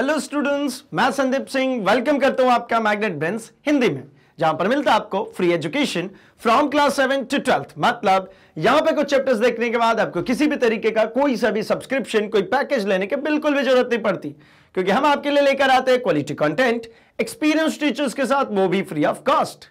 hello students मैं Sandeep Singh welcome करता हूं आपका मैग्नेट बेंस हिंदी में जहां पर मिलता है आपको free education from class seven to twelfth मतलब यहां पे कुछ चैप्टर्स देखने के बाद आपको किसी भी तरीके का कोई सा भी सब्सक्रिप्शन कोई पैकेज लेने की बिल्कुल भी जरूरत नहीं पड़ती क्योंकि हम आपके लिए लेकर आते हैं क्वालिटी कंटेंट एक्सपीरियंस टीचर्स के साथ वो भी फ्री ऑफ कॉस्ट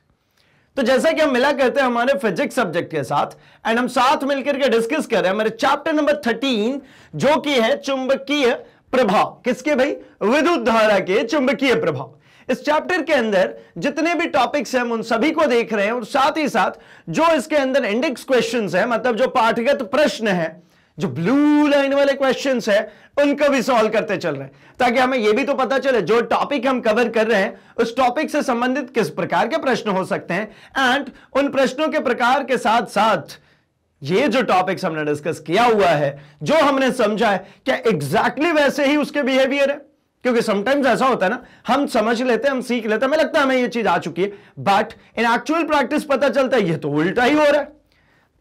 तो जैसा कि हम मिला करते हैं हमारे फिजिक्स सब्जेक्ट के साथ एंड हम साथ मिलकर के डिस्कस कर रहे हैं हमारे चैप्टर नंबर थर्टीन जो कि है चुंबकीय प्रभाव किसके भाई विद्युत धारा के चुंबकीय प्रभाव इस चैप्टर के अंदर जितने भी टॉपिक्स हैं उन सभी को देख रहे हैं और साथ ही साथ जो इसके अंदर इंडेक्स क्वेश्चन है मतलब जो पाठगत प्रश्न है जो ब्लू लाइन वाले क्वेश्चन है उनको भी सॉल्व करते चल रहे हैं ताकि हमें यह भी तो पता चले जो टॉपिक हम कवर कर रहे हैं उस टॉपिक से संबंधित किस प्रकार के प्रश्न हो सकते हैं एंड उन प्रश्नों के प्रकार के साथ साथ ये जो टॉपिक्स हमने डिस्कस किया हुआ है जो हमने समझा है क्या एग्जैक्टली exactly वैसे ही उसके बिहेवियर है क्योंकि समटाइम्स ऐसा होता है ना हम समझ लेते हैं हम सीख लेते हैं हमें लगता है हमें ये चीज आ चुकी है बट इन एक्चुअल प्रैक्टिस पता चलता है ये तो उल्टा ही हो रहा है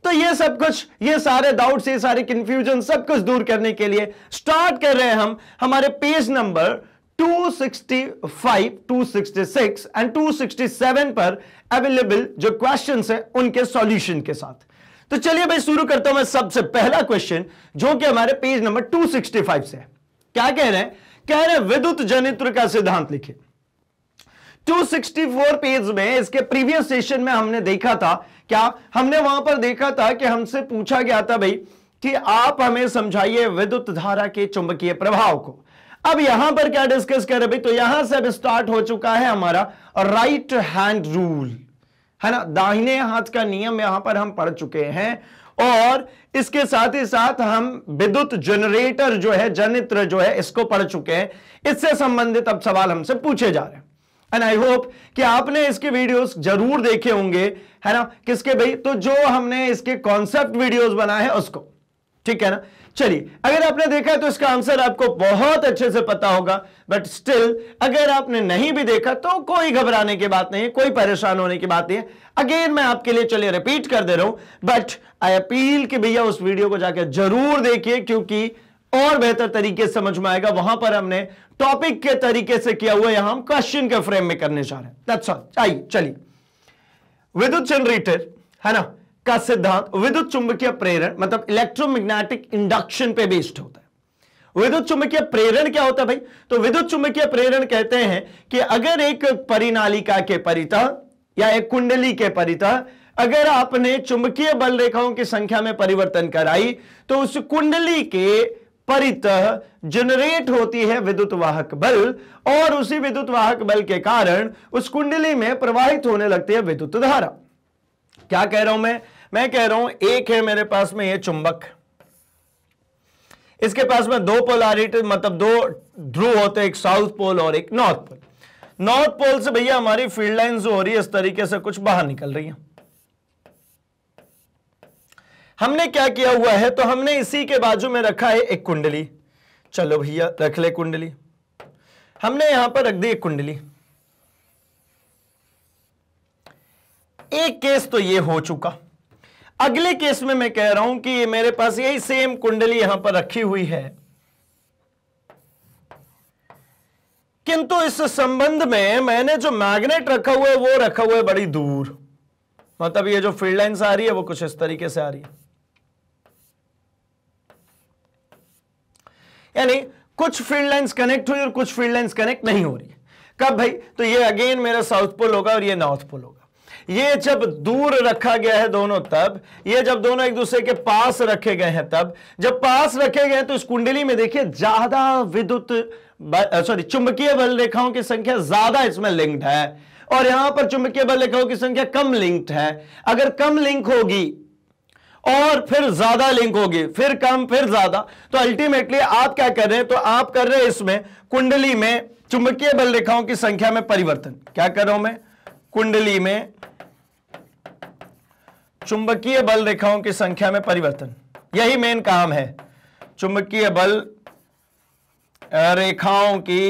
तो ये सब कुछ ये सारे डाउट ये सारे कंफ्यूजन सब कुछ दूर करने के लिए स्टार्ट कर रहे हैं हम हमारे पेज नंबर 265, 266 एंड 267 पर अवेलेबल जो क्वेश्चंस है उनके सॉल्यूशन के साथ तो चलिए भाई शुरू करता हूं मैं सबसे पहला क्वेश्चन जो कि हमारे पेज नंबर 265 से है क्या कह रहे हैं कह रहे हैं विद्युत जनित्र का सिद्धांत लिखिए 264 पेज में इसके प्रीवियस सेशन में हमने देखा था क्या हमने वहां पर देखा था कि हमसे पूछा गया था भाई कि आप हमें समझाइए विद्युत धारा के चुंबकीय प्रभाव को अब यहां पर क्या डिस्कस कर रहे भाई तो यहां से अब स्टार्ट हो चुका है हमारा राइट हैंड रूल है ना दाहिने हाथ का नियम यहां पर हम पढ़ चुके हैं और इसके साथ ही साथ हम विद्युत जनरेटर जो है जनित्र जो है इसको पढ़ चुके हैं इससे संबंधित अब सवाल हमसे पूछे जा रहे हैं एंड आई होप कि आपने इसके वीडियोस जरूर देखे होंगे है ना किसके भाई तो जो हमने इसके कॉन्सेप्ट वीडियोस बनाए हैं उसको ठीक है ना चलिए अगर आपने देखा है तो इसका आंसर आपको बहुत अच्छे से पता होगा बट स्टिल अगर आपने नहीं भी देखा तो कोई घबराने की बात नहीं है कोई परेशान होने की बात नहीं है अगेन मैं आपके लिए चलिए रिपीट कर दे रहा हूं बट आई अपील कि भैया उस वीडियो को जाकर जरूर देखिए क्योंकि और बेहतर तरीके से समझ में आएगा वहां पर हमने टॉपिक के तरीके से किया हुआ यहां हम क्वेश्चन के फ्रेम में करने जा रहे हैं चलिए विद्युत जनरेटर है ना का सिद्धांत विद्युत चुंबकीय प्रेरण मतलब इलेक्ट्रोमैग्नेटिक इंडक्शन पे बेस्ड होता है विद्युत चुंबकीय प्रेरण क्या होता है भाई तो विद्युत चुंबकीय प्रेरण कहते हैं कि अगर एक परिनालिका के परिता या एक कुंडली के परिता अगर आपने चुंबकीय बल रेखाओं की संख्या में परिवर्तन कराई तो उस कुंडली के परित जनरेट होती है विद्युत वाहक बल और उसी विद्युत वाहक बल के कारण उस कुंडली में प्रवाहित होने लगती है विद्युत धारा क्या कह रहा हूं मैं मैं कह रहा हूं एक है मेरे पास में ये चुंबक इसके पास में दो पोलारिटी मतलब दो ध्रुव होते एक साउथ पोल और एक नॉर्थ पोल नॉर्थ पोल से भैया हमारी फील्ड लाइन जो हो रही है इस तरीके से कुछ बाहर निकल रही है हमने क्या किया हुआ है तो हमने इसी के बाजू में रखा है एक कुंडली चलो भैया रख ले कुंडली हमने यहां पर रख दी एक कुंडली एक केस तो ये हो चुका अगले केस में मैं कह रहा हूं कि मेरे पास यही सेम कुंडली यहां पर रखी हुई है किंतु इस संबंध में मैंने जो मैग्नेट रखा हुआ है वो रखा हुआ है बड़ी दूर मतलब ये जो फील्ड लाइन आ रही है वो कुछ इस तरीके से आ रही है यानी कुछ फील्ड लाइंस कनेक्ट हुई और कुछ फील्ड लाइंस कनेक्ट नहीं हो रही कब भाई तो ये अगेन मेरा साउथ पोल होगा और ये नॉर्थ पोल होगा ये जब दूर रखा गया है दोनों तब ये जब दोनों एक दूसरे के पास रखे गए हैं तब जब पास रखे गए तो इस कुंडली में देखिए ज्यादा विद्युत सॉरी चुंबकीय बल रेखाओं की संख्या ज्यादा इसमें लिंक्ड है और यहां पर चुंबकीय बल रेखाओं की संख्या कम लिंक्ड है अगर कम लिंक होगी और फिर ज्यादा लिंक होगी फिर कम फिर ज्यादा तो अल्टीमेटली आप क्या कर रहे हैं तो आप कर रहे हैं इसमें कुंडली में चुंबकीय बल रेखाओं की संख्या में परिवर्तन क्या कर रहा हूं मैं कुंडली में चुंबकीय बल रेखाओं की संख्या में परिवर्तन यही मेन काम है चुंबकीय बल रेखाओं की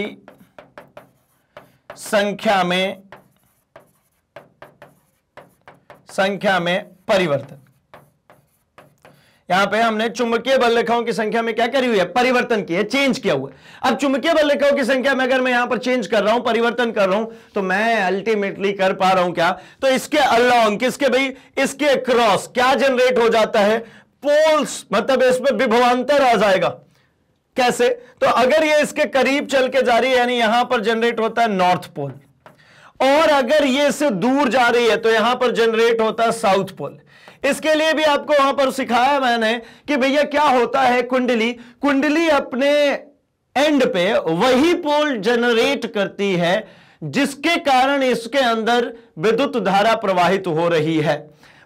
संख्या में संख्या में परिवर्तन यहां पे हमने चुंबकीय बल रेखाओं की संख्या में क्या करी हुई है परिवर्तन किया चेंज किया हुआ है अब चुंबकीय बल रेखाओं की संख्या में अगर मैं यहां पर चेंज कर रहा हूं परिवर्तन कर रहा हूं तो मैं अल्टीमेटली कर पा रहा हूं क्या तो इसके अलॉन्ग किसके भाई इसके क्रॉस क्या जनरेट हो जाता है पोल्स मतलब इसमें विभवान्तर आ जाएगा कैसे तो अगर ये इसके करीब चल के जा रही है यानी यहां पर जनरेट होता है नॉर्थ पोल और अगर ये इससे दूर जा रही है तो यहां पर जनरेट होता है साउथ पोल इसके लिए भी आपको वहां पर सिखाया मैंने कि भैया क्या होता है कुंडली कुंडली अपने एंड पे वही पोल जनरेट करती है जिसके कारण इसके अंदर विद्युत धारा प्रवाहित हो रही है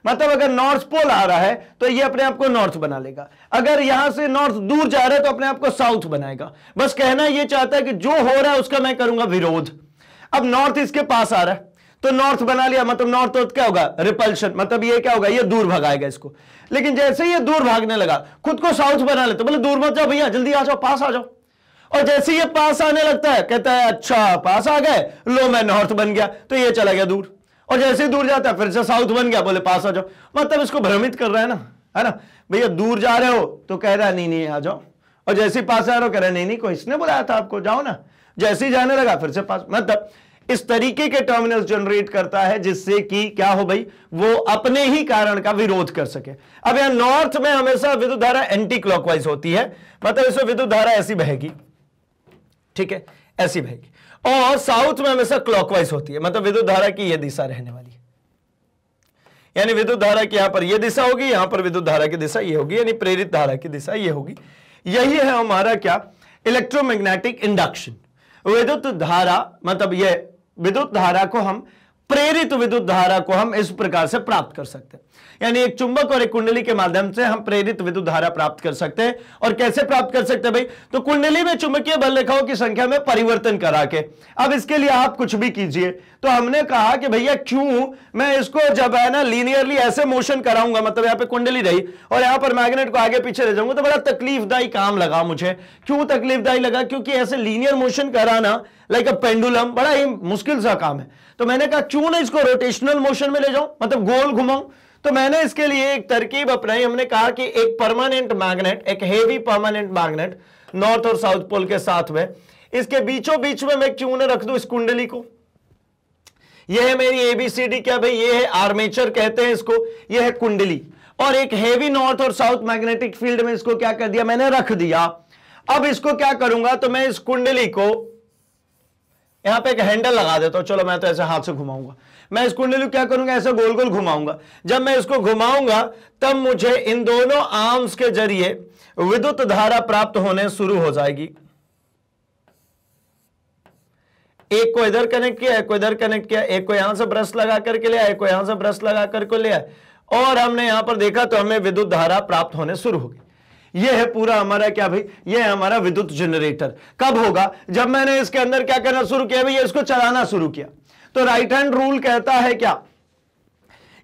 मतलब अगर नॉर्थ पोल आ रहा है तो ये अपने आप को नॉर्थ बना लेगा अगर यहां से नॉर्थ दूर जा रहा है तो अपने आप को साउथ बनाएगा बस कहना यह चाहता है कि जो हो रहा है उसका मैं करूंगा विरोध अब नॉर्थ इसके पास आ रहा है तो नॉर्थ बना लिया मतलब नॉर्थ नॉर्थ तो क्या होगा रिपल्शन मतलब ये क्या होगा ये दूर भगाएगा इसको लेकिन जैसे ये दूर भागने लगा खुद को साउथ बना लेते बोले दूर मत जाओ भैया जल्दी आ जाओ पास आ जाओ और जैसे ये पास आने लगता है कहता है अच्छा पास आ गए लो मैं नॉर्थ बन गया तो ये चला गया दूर और जैसे ही दूर जाता है फिर से साउथ बन गया बोले पास आ जाओ मतलब इसको भ्रमित कर रहा है ना है ना भैया दूर जा रहे हो तो कह रहा है नहीं नहीं आ जाओ और जैसे ही पास आ रहे हो कह रहे नहीं नहीं कोई इसने बुलाया था आपको जाओ ना जैसे ही जाने लगा फिर से पास मतलब इस तरीके के टर्मिनल्स जनरेट करता है जिससे कि क्या हो भाई वो अपने ही कारण का विरोध कर सके अब यहां नॉर्थ में हमेशा विद्युत धारा एंटी क्लॉकवाइज होती है मतलब इसमें विद्युत धारा ऐसी बहेगी ठीक है ऐसी बहेगी और साउथ में हमेशा क्लॉकवाइज होती है मतलब विद्युत धारा की यह दिशा रहने वाली यानी विद्युत धारा की यहां पर यह दिशा होगी यहां पर विद्युत धारा की दिशा यह होगी यानी प्रेरित धारा की दिशा यह होगी यही है हमारा क्या इलेक्ट्रोमैग्नेटिक इंडक्शन विद्युत धारा मतलब यह विद्युत धारा को हम प्रेरित विद्युत धारा को हम इस प्रकार से प्राप्त कर सकते हैं यानी एक चुंबक और एक कुंडली के माध्यम से हम प्रेरित विद्युत धारा प्राप्त कर सकते हैं और कैसे प्राप्त कर सकते हैं भाई तो कुंडली में चुंबकीय बल रेखाओं की संख्या में परिवर्तन करा के अब इसके लिए आप कुछ भी कीजिए तो हमने कहा कि भैया क्यों मैं इसको जब है ना लीनियरली ऐसे मोशन कराऊंगा मतलब यहां पर कुंडली रही और यहां पर मैग्नेट को आगे पीछे ले जाऊंगा तो बड़ा तकलीफदायी काम लगा मुझे क्यों तकलीफदायी लगा क्योंकि ऐसे लीनियर मोशन कराना लाइक अ पेंडुलम बड़ा ही मुश्किल सा काम है तो मैंने कहा क्यों ना इसको रोटेशनल मोशन में ले जाऊं मतलब गोल घुमाऊं तो मैंने इसके लिए एक तरकीब अपनाई हमने कहा कि एक परमानेंट मैग्नेट एक हेवी परमानेंट मैग्नेट नॉर्थ और साउथ पोल के साथ में इसके बीचों बीच में मैं क्यों ना रख दू इस कुंडली को यह है मेरी एबीसीडी क्या भाई ये है आर्मेचर कहते हैं इसको यह है कुंडली और एक हेवी नॉर्थ और साउथ मैग्नेटिक फील्ड में इसको क्या कर दिया मैंने रख दिया अब इसको क्या करूंगा तो मैं इस कुंडली को यहाँ पे एक हैंडल लगा देता हूँ चलो मैं तो ऐसे हाथ से घुमाऊंगा मैं इस कुंडली को क्या करूंगा ऐसे गोल गोल घुमाऊंगा जब मैं इसको घुमाऊंगा तब मुझे इन दोनों आर्म्स के जरिए विद्युत धारा प्राप्त होने शुरू हो जाएगी एक को इधर कनेक्ट किया एक को इधर कनेक्ट किया एक को यहां से ब्रश लगा करके लिया एक को यहां से ब्रश लगा करके लिया और हमने यहां पर देखा तो हमें विद्युत धारा प्राप्त होने शुरू हो गई ये है पूरा हमारा क्या भाई ये है हमारा विद्युत जनरेटर कब होगा जब मैंने इसके अंदर क्या करना शुरू किया भाई इसको चलाना शुरू किया तो राइट हैंड रूल कहता है क्या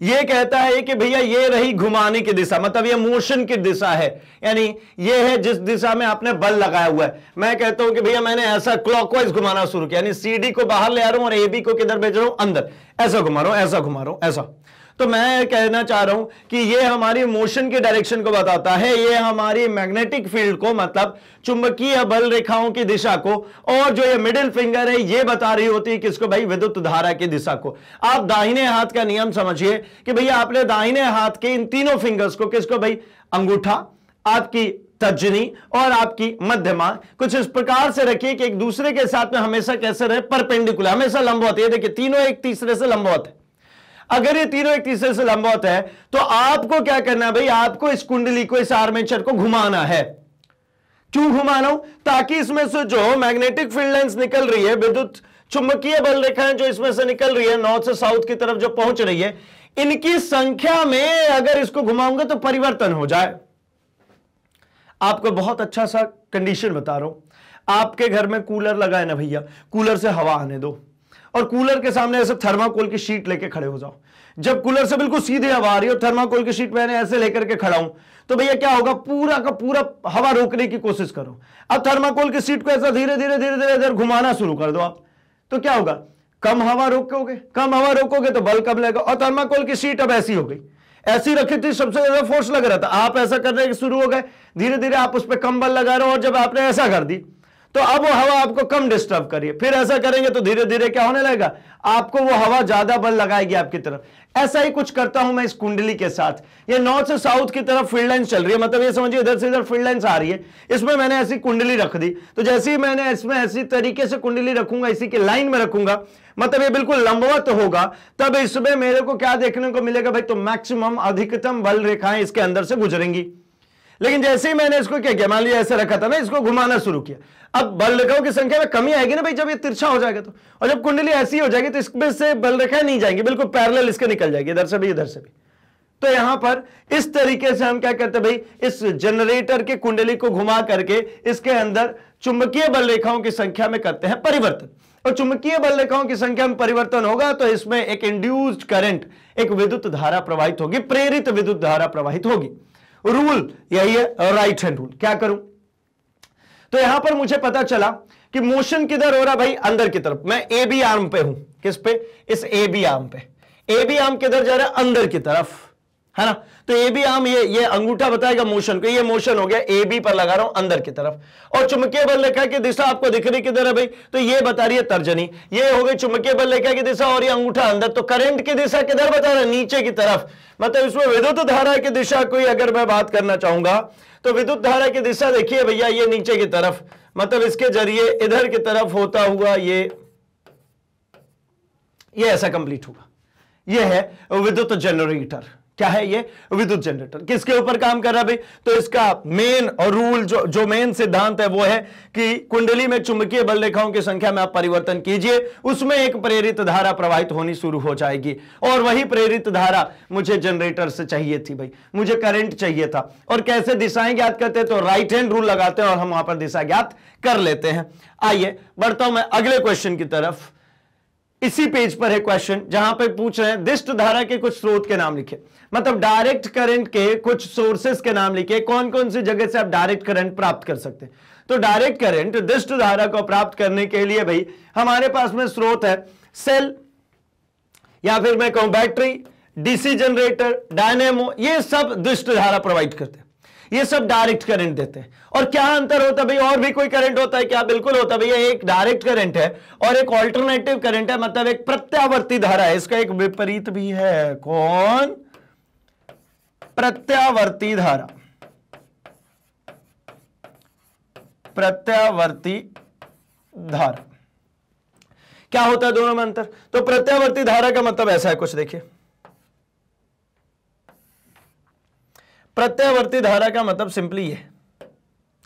ये कहता है कि भैया ये रही घुमाने की दिशा मतलब ये मोशन की दिशा है यानी ये है जिस दिशा में आपने बल लगाया हुआ है मैं कहता हूं कि भैया मैंने ऐसा क्लॉकवाइज घुमाना शुरू किया यानी सीडी को बाहर ले आ रहा हूं और एबी को किधर भेज रहा हूं अंदर ऐसा घुमा रहा हूं ऐसा घुमा रहा हूं ऐसा तो मैं कहना चाह रहा हूं कि ये हमारी मोशन के डायरेक्शन को बताता है ये हमारी मैग्नेटिक फील्ड को मतलब चुंबकीय बल रेखाओं की दिशा को और जो ये मिडिल फिंगर है ये बता रही होती है किसको भाई विद्युत धारा की दिशा को आप दाहिने हाथ का नियम समझिए कि भैया आपने दाहिने हाथ के इन तीनों फिंगर्स को किसको भाई अंगूठा आपकी तर्जनी और आपकी मध्यमा कुछ इस प्रकार से रखिए कि एक दूसरे के साथ में हमेशा कैसे रहे परपेंडिकुलर हमेशा लंबवत ये देखिए तीनों एक तीसरे से लंबवत है अगर ये तीनों एक तीसरे से लंबवत है तो आपको क्या करना है भाई आपको इस कुंडली को इस आर्मेचर को घुमाना है क्यों घुमाना ताकि इसमें से जो मैग्नेटिक फील्ड लाइन निकल रही है विद्युत चुंबकीय बल रेखाएं जो इसमें से निकल रही है नॉर्थ से साउथ की तरफ जो पहुंच रही है इनकी संख्या में अगर इसको घुमाऊंगा तो परिवर्तन हो जाए आपको बहुत अच्छा सा कंडीशन बता रहा हूं आपके घर में कूलर लगाए ना भैया कूलर से हवा आने दो और कूलर के सामने ऐसे थर्माकोल की शीट लेके खड़े हो जाओ जब कूलर से बिल्कुल सीधे हवा आ रही हो थर्माकोल की शीट मैंने ऐसे लेकर के खड़ा हूं तो भैया क्या होगा पूरा का पूरा हवा रोकने की कोशिश करो अब थर्माकोल की सीट को ऐसा धीरे धीरे धीरे धीरे इधर घुमाना शुरू कर दो आप तो क्या होगा कम हवा रोकोगे कम हवा रोकोगे तो बल कम लगेगा और थर्माकोल की सीट अब ऐसी हो गई ऐसी रखी थी सबसे ज्यादा फोर्स लग रहा था आप ऐसा करने शुरू हो गए धीरे धीरे आप उस पर कम बल लगा रहे हो और जब आपने ऐसा कर दी तो अब वो हवा आपको कम डिस्टर्ब करिए फिर ऐसा करेंगे तो धीरे धीरे क्या होने लगेगा आपको वो हवा ज्यादा बल लगाएगी आपकी तरफ ऐसा ही कुछ करता हूं मैं इस कुंडली के साथ ये नॉर्थ से साउथ की तरफ फील्ड लाइन चल रही है मतलब ये समझिए इधर से इधर फील्ड लाइन आ रही है इसमें मैंने ऐसी कुंडली रख दी तो जैसे ही मैंने इसमें ऐसी तरीके से कुंडली रखूंगा इसी के लाइन में रखूंगा मतलब ये बिल्कुल लंबवत होगा तब इसमें मेरे को क्या देखने को मिलेगा भाई तो मैक्सिमम अधिकतम बल रेखाएं इसके अंदर से गुजरेंगी लेकिन जैसे ही मैंने इसको क्या किया मान लिया ऐसे रखा था ना इसको घुमाना शुरू किया अब बल रेखाओं की संख्या में कमी आएगी ना भाई जब ये तिरछा हो जाएगा तो और जब कुंडली ऐसी हो जाएगी तो इसमें से बल रेखाएं नहीं जाएंगी बिल्कुल पैरेलल इसके निकल जाएगी इधर से भी इधर से भी तो यहां पर इस तरीके से हम क्या करते हैं भाई इस जनरेटर के कुंडली को घुमा करके इसके अंदर चुंबकीय बल रेखाओं की संख्या में करते हैं परिवर्तन और चुंबकीय बल रेखाओं की संख्या में परिवर्तन होगा तो इसमें एक इंड्यूस्ड करंट एक विद्युत धारा प्रवाहित होगी प्रेरित विद्युत धारा प्रवाहित होगी रूल यही है राइट हैंड रूल क्या करूं तो यहां पर मुझे पता चला कि मोशन किधर हो रहा भाई अंदर की तरफ मैं ए बी आर्म पे हूं किस पे इस ए बी आर्म पे ए बी आर्म किधर जा रहा है अंदर की तरफ है ना तो ए बी आम ये ये अंगूठा बताएगा मोशन को ये मोशन हो गया ए बी पर लगा रहा हूं अंदर की तरफ और चुमकीय बल रेखा की दिशा आपको दिख रही किधर है भाई तो ये बता रही है तर्जनी ये हो गई चुमकीय बल रेखा की दिशा और ये अंगूठा अंदर तो करंट की दिशा किधर बता रहा है नीचे की तरफ मतलब इसमें विद्युत धारा की दिशा को अगर मैं बात करना चाहूंगा तो विद्युत धारा की दिशा देखिए भैया ये नीचे की तरफ मतलब इसके जरिए इधर की तरफ होता हुआ ये ये ऐसा कंप्लीट होगा ये है विद्युत जनरेटर क्या है ये विद्युत जनरेटर किसके ऊपर काम कर रहा है भाई तो इसका मेन और रूल जो जो मेन सिद्धांत है वो है कि कुंडली में चुंबकीय बल रेखाओं की संख्या में आप परिवर्तन कीजिए उसमें एक प्रेरित धारा प्रवाहित होनी शुरू हो जाएगी और वही प्रेरित धारा मुझे जनरेटर से चाहिए थी भाई मुझे करंट चाहिए था और कैसे दिशाएं ज्ञात करते तो राइट हैंड रूल लगाते हैं और हम वहां पर दिशा ज्ञात कर लेते हैं आइए बढ़ता हूं मैं अगले क्वेश्चन की तरफ इसी पेज पर है क्वेश्चन जहां पर पूछ रहे हैं दिष्ट धारा के कुछ स्रोत के नाम लिखे मतलब डायरेक्ट करंट के कुछ सोर्सेस के नाम लिखे कौन कौन सी जगह से आप डायरेक्ट करंट प्राप्त कर सकते हैं तो डायरेक्ट करंट दिष्ट धारा को प्राप्त करने के लिए भाई हमारे पास में स्रोत है सेल या फिर मैं कहूं बैटरी डीसी जनरेटर डायनेमो ये सब दुष्ट धारा प्रोवाइड करते हैं ये सब डायरेक्ट करंट देते हैं और क्या अंतर होता है भाई और भी कोई करंट होता है क्या बिल्कुल होता है भैया एक डायरेक्ट करंट है और एक ऑल्टरनेटिव करंट है मतलब एक प्रत्यावर्ती धारा है इसका एक विपरीत भी है कौन प्रत्यावर्ती धारा प्रत्यावर्ती धारा क्या होता है दोनों में अंतर तो प्रत्यावर्ती धारा का मतलब ऐसा है कुछ देखिए प्रत्यावर्ती धारा का मतलब सिंपली ये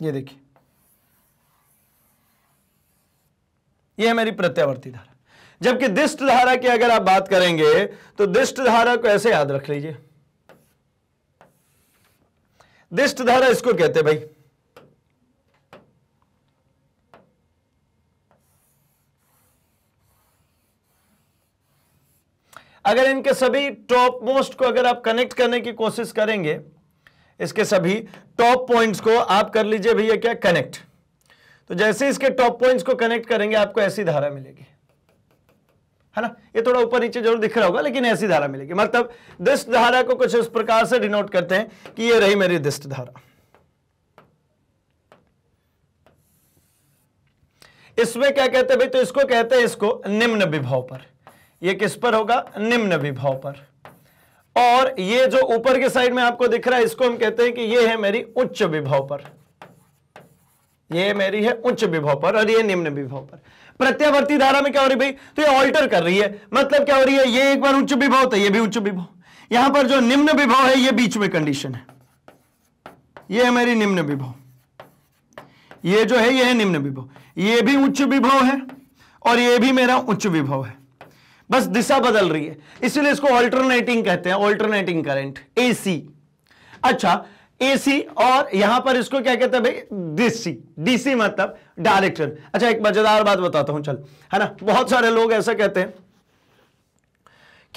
ये देखिए ये है मेरी प्रत्यावर्ती धारा जबकि दिष्ट धारा की अगर आप बात करेंगे तो दिष्ट धारा को ऐसे याद रख लीजिए दिष्ट धारा इसको कहते भाई अगर इनके सभी टॉप मोस्ट को अगर आप कनेक्ट करने की कोशिश करेंगे इसके सभी टॉप पॉइंट्स को आप कर लीजिए भैया क्या कनेक्ट तो जैसे इसके टॉप पॉइंट्स को कनेक्ट करेंगे आपको ऐसी धारा मिलेगी है ना ये थोड़ा ऊपर नीचे जरूर दिख रहा होगा लेकिन ऐसी धारा मिलेगी मतलब दिष्ट धारा को कुछ इस प्रकार से डिनोट करते हैं कि ये रही मेरी दिष्ट धारा इसमें क्या कहते हैं भाई तो इसको कहते हैं इसको निम्न विभाव पर यह किस पर होगा निम्न विभाव पर और ये जो ऊपर के साइड में आपको दिख रहा है इसको हम कहते हैं कि ये है मेरी उच्च विभव पर ये मेरी है उच्च विभव पर और ये निम्न विभव पर प्रत्यावर्ती धारा में क्या हो रही भाई तो ये ऑल्टर कर रही है मतलब क्या हो रही है ये एक बार उच्च विभव तो ये भी उच्च विभव यहां पर जो निम्न विभव है ये बीच में कंडीशन है ये है मेरी निम्न विभव ये जो है ये है निम्न विभव ये भी उच्च विभव है और ये भी मेरा उच्च विभव है बस दिशा बदल रही है इसलिए इसको ऑल्टरनेटिंग कहते हैं ऑल्टरनेटिंग करंट एसी अच्छा एसी और यहां पर इसको क्या कहते हैं भाई डीसी डीसी मतलब डायरेक्शन अच्छा एक मजेदार बात बताता हूं चल है ना बहुत सारे लोग ऐसा कहते हैं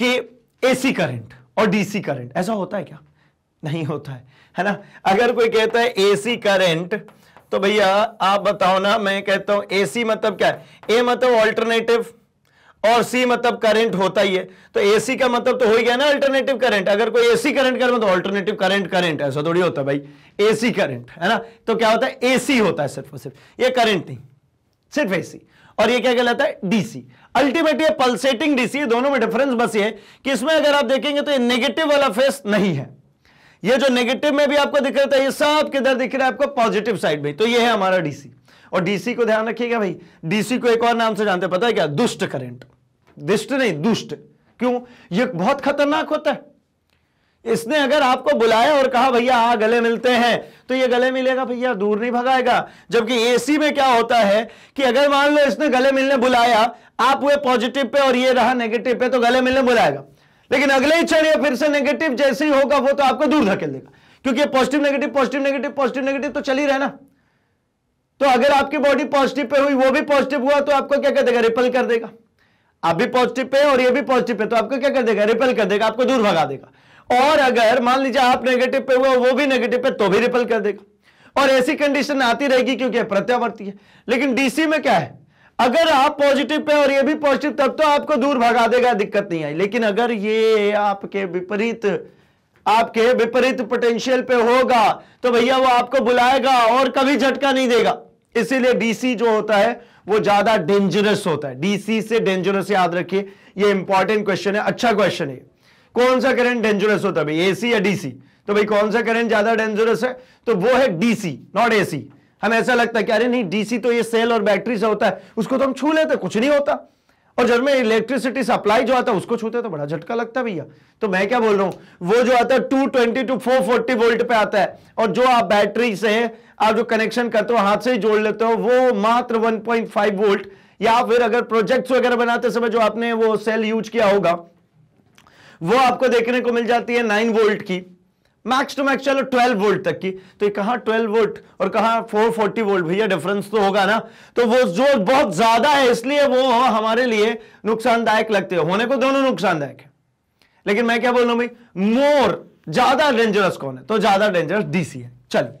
कि एसी करंट और डीसी करंट ऐसा होता है क्या नहीं होता है है ना अगर कोई कहता है एसी करंट तो भैया आप बताओ ना मैं कहता हूं एसी मतलब क्या है ए मतलब ऑल्टरनेटिव और सी मतलब करंट होता ही है तो एसी का मतलब तो हो ही गया ना अल्टरनेटिव करंट अगर कोई एसी करंट कर तो अल्टरनेटिव करंट करंट ऐसा थोड़ी होता भाई एसी करंट है ना तो क्या होता है एसी होता है सिर्फ और सिर्फ ये करंट नहीं सिर्फ एसी और ये क्या कहलाता है डीसी अल्टीमेट ये पल्सेटिंग डीसी दोनों में डिफरेंस बस ये कि इसमें अगर आप देखेंगे तो नेगेटिव वाला फेस नहीं है ये जो नेगेटिव में भी आपको दिख रहा है तो ये सब किधर दिख रहा है आपको पॉजिटिव साइड में तो ये है हमारा डीसी और डीसी को ध्यान रखिएगा भाई डीसी को एक और नाम से जानते हैं पता है क्या दुष्ट करंट दुष्ट नहीं दुष्ट क्यों ये बहुत खतरनाक होता है इसने अगर आपको बुलाया और कहा भैया आ गले मिलते हैं तो ये गले मिलेगा भैया दूर नहीं भगाएगा जबकि एसी में क्या होता है कि अगर मान लो इसने गले मिलने बुलाया आप हुए पॉजिटिव पे और ये रहा नेगेटिव पे तो गले मिलने बुलाएगा लेकिन अगले ही क्षण फिर से नेगेटिव जैसे ही होगा वो तो आपको दूर धकेल देगा क्योंकि positive negative positive negative positive negative तो चल ही ना तो अगर आपकी बॉडी पॉजिटिव पे हुई वो भी पॉजिटिव हुआ तो आपको क्या कह देगा रिपल कर देगा आप भी पॉजिटिव पे और ये भी पॉजिटिव पे तो आपको क्या कर देगा रिपेल कर देगा आपको दूर भगा देगा और अगर मान लीजिए आप नेगेटिव पे हुए वो भी नेगेटिव पे तो भी रिपेल कर देगा और ऐसी कंडीशन आती रहेगी क्योंकि प्रत्यावर्ती है लेकिन डीसी में क्या है अगर आप पॉजिटिव पे और ये भी पॉजिटिव तब तो आपको दूर भगा देगा दिक्कत नहीं आई लेकिन अगर ये आपके विपरीत आपके विपरीत पोटेंशियल पे होगा तो भैया वो आपको बुलाएगा और कभी झटका नहीं देगा इसीलिए डीसी जो होता है वो ज्यादा डेंजरस होता है डीसी से डेंजरस याद रखिए ये इंपॉर्टेंट क्वेश्चन है अच्छा क्वेश्चन है कौन सा करंट डेंजरस होता है भाई एसी या डीसी तो भाई कौन सा करंट ज्यादा डेंजरस है तो वो है डीसी नॉट एसी हम ऐसा लगता है कि अरे नहीं डीसी तो ये सेल और बैटरी से होता है उसको तो हम छू लेते कुछ नहीं होता और जब में इलेक्ट्रिसिटी सप्लाई जो आता है उसको छूते तो बड़ा झटका लगता है भैया तो मैं क्या बोल रहा हूं वो जो आता है 220 टू 440 वोल्ट पे आता है और जो आप बैटरी से आप जो कनेक्शन करते हो हाथ से ही जोड़ लेते हो वो मात्र 1.5 वोल्ट या फिर अगर प्रोजेक्ट्स वगैरह बनाते समय जो आपने वो सेल यूज किया होगा वो आपको देखने को मिल जाती है नाइन वोल्ट की मैक्स टू मैक्स चलो 12 वोल्ट तक की तो ये कहा 12 वोल्ट और कहा 440 वोल्ट भैया डिफरेंस तो होगा ना तो वो जो बहुत ज्यादा है इसलिए वो हमारे लिए नुकसानदायक लगते हैं होने को दोनों नुकसानदायक है लेकिन मैं क्या बोल रहा हूं भाई मोर ज्यादा डेंजरस कौन है तो ज्यादा डेंजरस डीसी है चलिए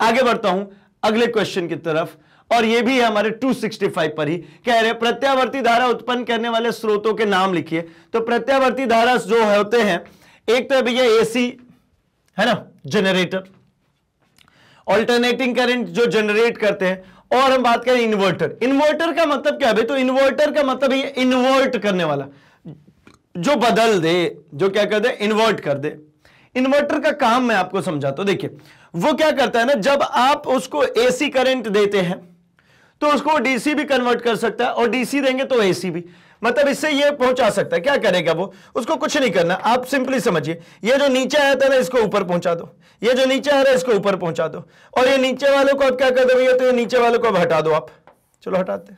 आगे बढ़ता हूं अगले क्वेश्चन की तरफ और यह भी है हमारे 265 पर ही कह रहे प्रत्यावर्ती धारा उत्पन्न करने वाले स्रोतों के नाम लिखिए तो प्रत्यावर्ती धारा जो होते हैं एक तो भैया एसी है ना जनरेटर ऑल्टरनेटिंग करंट जो जनरेट करते हैं और हम बात करें इन्वर्टर इन्वर्टर का मतलब क्या है तो इन्वर्टर का मतलब ये इन्वर्ट करने वाला जो बदल दे जो क्या कर दे इन्वर्ट कर दे इन्वर्टर का काम मैं आपको समझाता हूं देखिए वो क्या करता है ना जब आप उसको एसी करंट देते हैं तो उसको डीसी भी कन्वर्ट कर सकता है और डीसी देंगे तो एसी भी मतलब इससे ये पहुंचा सकता है क्या करेगा वो उसको कुछ नहीं करना आप सिंपली समझिए ये जो नीचे आया था ना इसको ऊपर पहुंचा दो ये जो नीचे आ रहा है इसको ऊपर पहुंचा दो और ये नीचे वालों को आप क्या कर भैया तो ये नीचे वालों को अब हटा दो आप चलो हटाते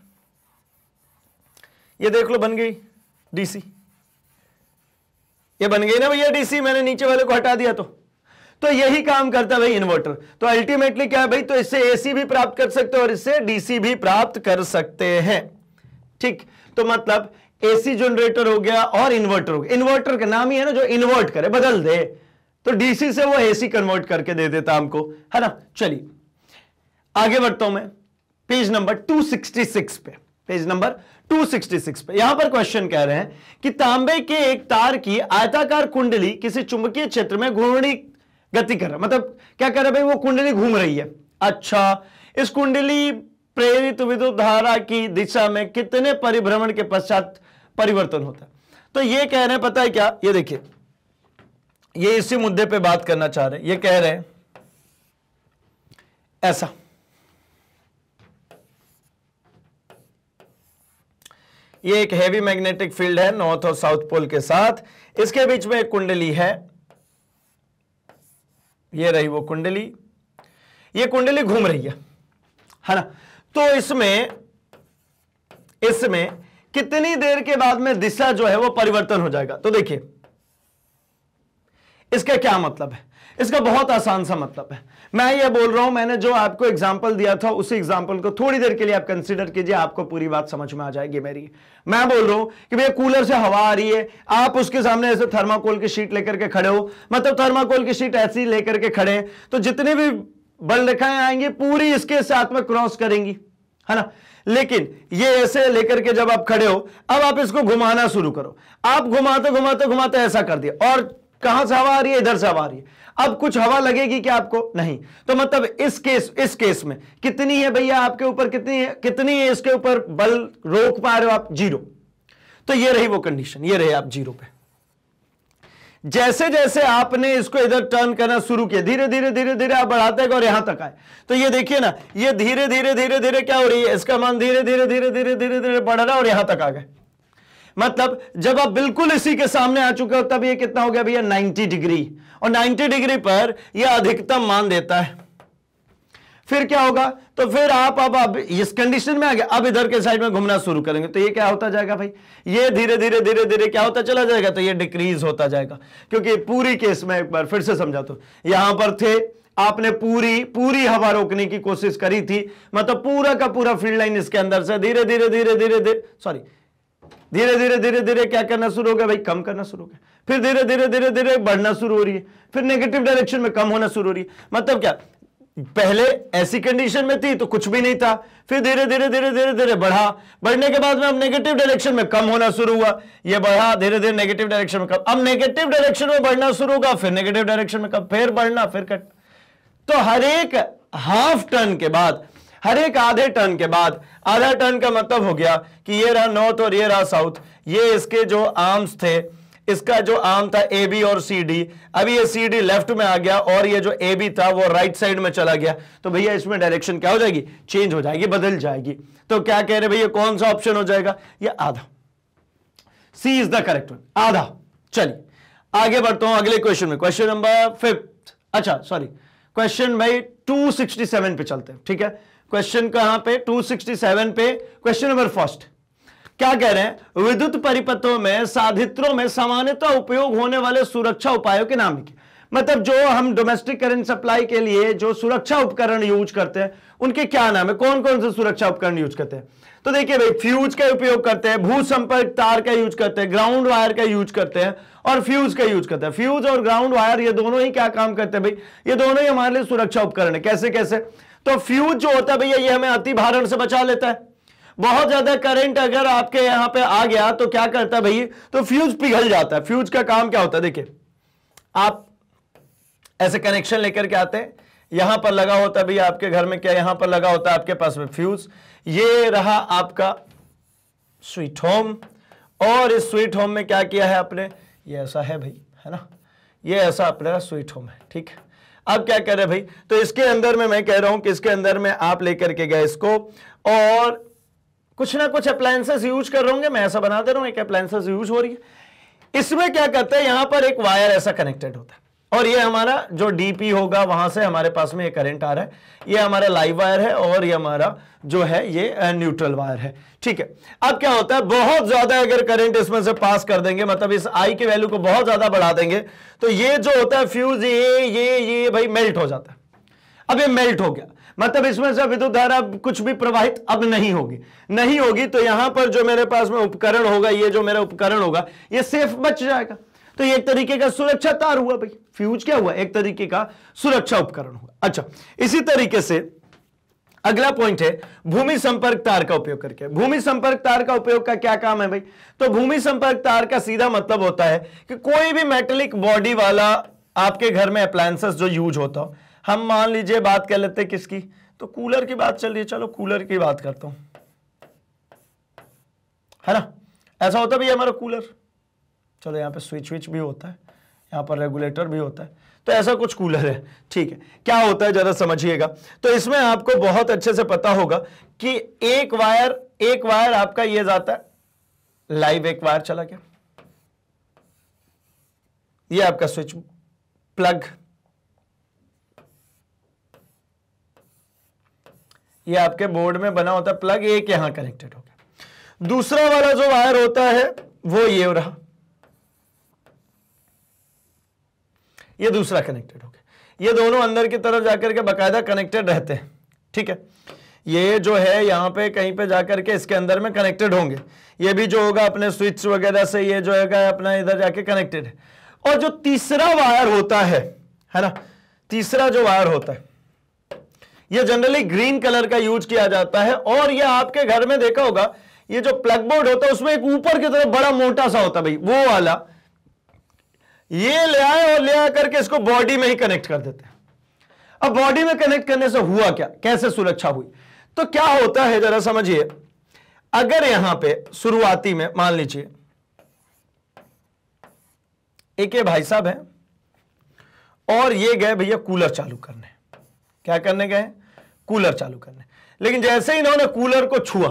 ये देख लो बन गई डीसी ये बन गई ना भैया डीसी मैंने नीचे वाले को हटा दिया तो तो यही काम करता है भाई इन्वर्टर तो अल्टीमेटली क्या है भाई तो इससे एसी भी प्राप्त कर सकते हो और इससे डीसी भी प्राप्त कर सकते हैं ठीक तो मतलब एसी जनरेटर हो गया और इन्वर्टर हो गया इन्वर्टर का नाम ही है ना जो इन्वर्ट करे बदल दे तो डीसी से वो एसी कन्वर्ट करके दे देता हमको है ना चलिए आगे बढ़ता हूं मैं पेज नंबर 266 पे पेज नंबर 266 पे यहां पर क्वेश्चन कह रहे हैं कि तांबे के एक तार की आयताकार कुंडली किसी चुंबकीय क्षेत्र में घूर्णी गति कर रहा मतलब क्या कर रहा भाई वो कुंडली घूम रही है अच्छा इस कुंडली प्रेरित विद्युत धारा की दिशा में कितने परिभ्रमण के पश्चात परिवर्तन होता है तो ये कह रहे हैं पता है क्या ये देखिए ये इसी मुद्दे पे बात करना चाह रहे हैं ये कह रहे हैं ऐसा ये एक हैवी मैग्नेटिक फील्ड है नॉर्थ और साउथ पोल के साथ इसके बीच में एक कुंडली है ये रही वो कुंडली ये कुंडली घूम रही है है ना तो इसमें इसमें कितनी देर के बाद में दिशा जो है वो परिवर्तन हो जाएगा तो देखिए इसका क्या मतलब है इसका बहुत आसान सा मतलब है मैं ये बोल रहा हूं मैंने जो आपको एग्जाम्पल दिया था उसी एग्जाम्पल को थोड़ी देर के लिए आप कंसिडर कीजिए आपको पूरी बात समझ में आ जाएगी मेरी मैं बोल रहा हूं कि भैया कूलर से हवा आ रही है आप उसके सामने ऐसे थर्माकोल की शीट लेकर के खड़े हो मतलब थर्माकोल की शीट ऐसी लेकर के खड़े हैं तो जितने भी बल रेखाएं आएंगी पूरी इसके साथ में क्रॉस करेंगी है ना लेकिन ये ऐसे लेकर के जब आप खड़े हो अब आप इसको घुमाना शुरू करो आप घुमाते घुमाते घुमाते ऐसा कर दिया और कहां से हवा आ रही है इधर से हवा आ रही है अब कुछ हवा लगेगी क्या आपको नहीं तो मतलब इस केस इस केस में कितनी है भैया आपके ऊपर कितनी है कितनी है इसके ऊपर बल रोक पा रहे हो आप जीरो तो ये रही वो कंडीशन ये रहे आप जीरो पे जैसे जैसे आपने इसको इधर टर्न करना शुरू किया धीरे धीरे धीरे धीरे आप बढ़ाते गए और यहां तक आए तो ये देखिए ना ये धीरे धीरे धीरे धीरे क्या हो रही है इसका मान धीरे धीरे धीरे धीरे धीरे धीरे बढ़ रहा है और यहां तक आ गए मतलब जब आप बिल्कुल इसी के सामने आ चुके हो तब ये कितना हो गया भैया 90 डिग्री और 90 डिग्री पर ये अधिकतम मान देता है फिर क्या होगा तो फिर आप अब अब इस कंडीशन में आ गए अब इधर के साइड में घूमना शुरू करेंगे तो ये क्या होता जाएगा भाई ये धीरे धीरे धीरे धीरे क्या होता चला जाएगा तो ये डिक्रीज होता जाएगा क्योंकि पूरी केस में एक बार फिर से समझा तो यहां पर थे आपने पूरी पूरी हवा रोकने की कोशिश करी थी मतलब पूरा का पूरा फील्ड लाइन इसके अंदर से धीरे धीरे धीरे धीरे धीरे सॉरी धीरे धीरे धीरे धीरे क्या करना शुरू हो गया भाई कम करना शुरू हो गया फिर धीरे धीरे धीरे धीरे बढ़ना शुरू हो रही है फिर नेगेटिव डायरेक्शन में कम होना शुरू हो रही है मतलब क्या पहले ऐसी कंडीशन में थी तो कुछ भी नहीं था फिर धीरे धीरे धीरे धीरे धीरे बढ़ा बढ़ने के बाद में अब नेगेटिव डायरेक्शन में कम होना शुरू हुआ ये बढ़ा धीरे धीरे नेगेटिव डायरेक्शन में कम अब नेगेटिव डायरेक्शन में बढ़ना शुरू होगा फिर नेगेटिव डायरेक्शन में कम फिर बढ़ना फिर कट तो हर एक हाफ टर्न के बाद हर एक आधे टर्न के बाद आधा टर्न का मतलब हो गया कि ये रहा नॉर्थ और ये रहा साउथ ये इसके जो आर्म्स थे इसका जो आर्म था ए बी और सी डी अभी ये सी डी लेफ्ट में आ गया और ये जो ए बी था वो राइट साइड में चला गया तो भैया इसमें डायरेक्शन क्या हो जाएगी चेंज हो जाएगी बदल जाएगी तो क्या कह रहे भैया कौन सा ऑप्शन हो जाएगा ये आधा C is the correct one आधा चलिए आगे बढ़ता हूं अगले क्वेश्चन में क्वेश्चन नंबर फिफ्थ अच्छा सॉरी क्वेश्चन भाई सेवन पे चलते हैं ठीक है क्वेश्चन कहां पे 267 पे क्वेश्चन नंबर फर्स्ट क्या कह रहे हैं विद्युत परिपथों में साधित्रों में सामान्यतः उपयोग होने वाले सुरक्षा उपायों के नाम लिखे मतलब जो हम डोमेस्टिक करंट सप्लाई के लिए जो सुरक्षा उपकरण यूज करते हैं उनके क्या नाम है कौन कौन से सुरक्षा उपकरण यूज करते हैं तो देखिए भाई फ्यूज का उपयोग करते हैं भूसंपर्क तार का यूज करते हैं ग्राउंड वायर का यूज करते हैं और फ्यूज का यूज करते हैं फ्यूज और ग्राउंड वायर ये दोनों ही क्या काम करते हैं भाई ये दोनों ही हमारे लिए सुरक्षा उपकरण है कैसे कैसे तो फ्यूज जो होता है भैया ये हमें अति भारण से बचा लेता है बहुत ज्यादा करंट अगर आपके यहां पे आ गया तो क्या करता है भैया तो फ्यूज पिघल जाता है फ्यूज का काम क्या होता है देखिए आप ऐसे कनेक्शन लेकर के आते हैं यहां पर लगा होता है भैया आपके घर में क्या यहां पर लगा होता है आपके पास में फ्यूज ये रहा आपका स्वीट होम और इस स्वीट होम में क्या किया है आपने ये ऐसा है भाई है ना ये ऐसा अपने स्वीट होम है ठीक है अब क्या रहे भाई तो इसके अंदर में मैं कह रहा हूं कि इसके अंदर में आप लेकर के गए इसको और कुछ ना कुछ अप्लायंसेस यूज कर रहे होंगे मैं ऐसा बना दे रहा हूं एक अप्लायंसेस यूज हो रही है इसमें क्या करते हैं यहां पर एक वायर ऐसा कनेक्टेड होता है और ये हमारा जो डीपी होगा वहां से हमारे पास में ये करंट आ रहा है ये हमारा लाइव वायर है और ये हमारा जो है ये न्यूट्रल वायर है ठीक है अब क्या होता है बहुत ज्यादा अगर करंट इसमें से पास कर देंगे मतलब इस आई के वैल्यू को बहुत ज्यादा बढ़ा देंगे तो ये जो होता है फ्यूज ये ये ये भाई मेल्ट हो जाता है अब ये मेल्ट हो गया मतलब इसमें से विद्युत धारा कुछ भी प्रवाहित अब नहीं होगी नहीं होगी तो यहां पर जो मेरे पास में उपकरण होगा ये जो मेरा उपकरण होगा ये सेफ बच जाएगा तो एक तरीके का सुरक्षा तार हुआ भाई फ्यूज क्या हुआ एक तरीके का सुरक्षा उपकरण हुआ अच्छा इसी तरीके से अगला पॉइंट है भूमि संपर्क तार का उपयोग करके भूमि संपर्क तार का उपयोग का क्या काम है भाई तो भूमि संपर्क तार का सीधा मतलब होता है कि कोई भी मेटलिक बॉडी वाला आपके घर में अप्लायंसेस जो यूज होता हो हम मान लीजिए बात कर लेते किसकी तो कूलर की बात चल रही है चलो कूलर की बात करता हूं है ना ऐसा होता भाई हमारा कूलर चलो यहाँ पे स्विच विच भी होता है यहाँ पर रेगुलेटर भी होता है तो ऐसा कुछ कूलर है ठीक है क्या होता है जरा समझिएगा तो इसमें आपको बहुत अच्छे से पता होगा कि एक वायर एक वायर आपका ये जाता है लाइव एक वायर चला गया ये आपका स्विच प्लग ये आपके बोर्ड में बना होता है प्लग एक यहां कनेक्टेड हो गया दूसरा वाला जो वायर होता है वो ये रहा ये दूसरा कनेक्टेड हो गया ये दोनों अंदर की तरफ जाकर के बाकायदा कनेक्टेड रहते हैं ठीक है ये जो है यहाँ पे कहीं पे जाकर के इसके अंदर में कनेक्टेड होंगे ये भी जो होगा अपने स्विच वगैरह से ये जो है अपना इधर जाके कनेक्टेड है और जो तीसरा वायर होता है है ना तीसरा जो वायर होता है ये जनरली ग्रीन कलर का यूज किया जाता है और ये आपके घर में देखा होगा ये जो प्लग बोर्ड होता है उसमें एक ऊपर की तरफ बड़ा मोटा सा होता है भाई वो वाला ये ले आए और ले आ करके इसको बॉडी में ही कनेक्ट कर देते हैं अब बॉडी में कनेक्ट करने से हुआ क्या कैसे सुरक्षा हुई तो क्या होता है जरा समझिए अगर यहां पे शुरुआती में मान लीजिए एक ये भाई साहब है और ये गए भैया कूलर चालू करने क्या करने गए कूलर चालू करने लेकिन जैसे ही इन्होंने कूलर को छुआ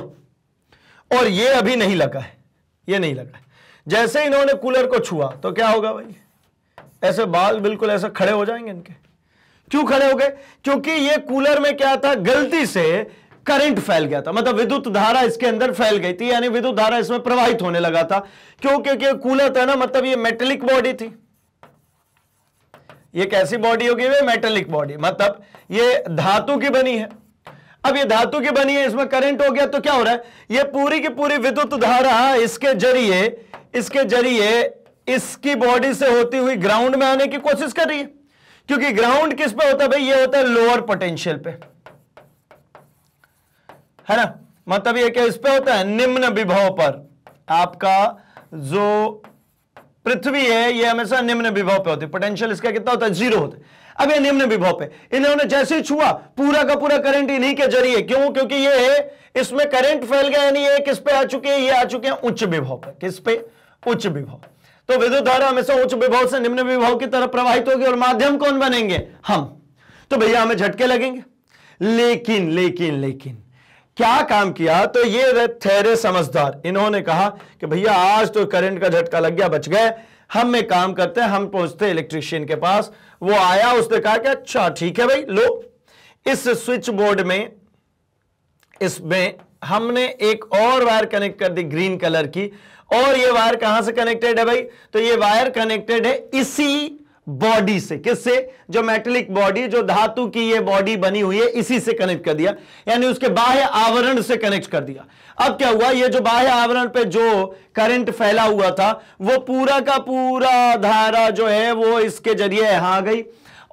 और ये अभी नहीं लगा है ये नहीं लगा है जैसे इन्होंने कूलर को छुआ तो क्या होगा भाई ऐसे बाल बिल्कुल ऐसे खड़े हो जाएंगे इनके क्यों खड़े हो गए क्योंकि ये कूलर में क्या था गलती से करंट फैल गया था मतलब विद्युत धारा इसके अंदर फैल गई थी यानी विद्युत धारा इसमें प्रवाहित होने लगा था क्यों क्योंकि कूलर था ना मतलब ये मेटेलिक बॉडी थी ये कैसी बॉडी होगी वे मेटेलिक बॉडी मतलब ये धातु की बनी है अब ये धातु की बनी है इसमें करंट हो गया तो क्या हो रहा है ये पूरी की पूरी विद्युत धारा इसके जरिए इसके जरिए इसकी बॉडी से होती हुई ग्राउंड में आने की कोशिश कर रही है क्योंकि ग्राउंड किस पे होता है भाई ये होता है लोअर पोटेंशियल पे है ना मतलब ये क्या इस पे होता है निम्न विभव पर आपका जो पृथ्वी है ये हमेशा निम्न विभव पे होती है पोटेंशियल इसका कितना होता है जीरो होता है अब ये निम्न विभव पे इन्होंने जैसे ही छुआ पूरा का पूरा करंट इन्हीं के जरिए क्यों क्योंकि ये है इसमें करंट फैल गया यानी ये किस पे आ चुके हैं ये आ चुके हैं उच्च विभव पे किस पे उच्च विभव तो विद्युत धारा हमेशा उच्च विभाव से निम्न विभाव की तरफ प्रवाहित होगी और माध्यम कौन बनेंगे हम तो भैया हमें झटके लगेंगे लेकिन लेकिन लेकिन क्या काम किया तो ये ठहरे समझदार इन्होंने कहा कि भैया आज तो करंट का झटका लग गया बच गए हम में काम करते हैं हम पहुंचते इलेक्ट्रिशियन के पास वो आया उसने कहा कि अच्छा ठीक है भाई लो इस स्विच बोर्ड में इसमें हमने एक और वायर कनेक्ट कर दी ग्रीन कलर की और ये वायर कहां से कनेक्टेड है भाई तो ये वायर कनेक्टेड है इसी बॉडी से किससे जो मेटेलिक बॉडी जो धातु की ये बॉडी बनी हुई है इसी से कनेक्ट कर दिया यानी उसके बाह्य आवरण से कनेक्ट कर दिया अब क्या हुआ ये जो बाह्य आवरण पे जो करंट फैला हुआ था वो पूरा का पूरा धारा जो है वो इसके जरिए यहां गई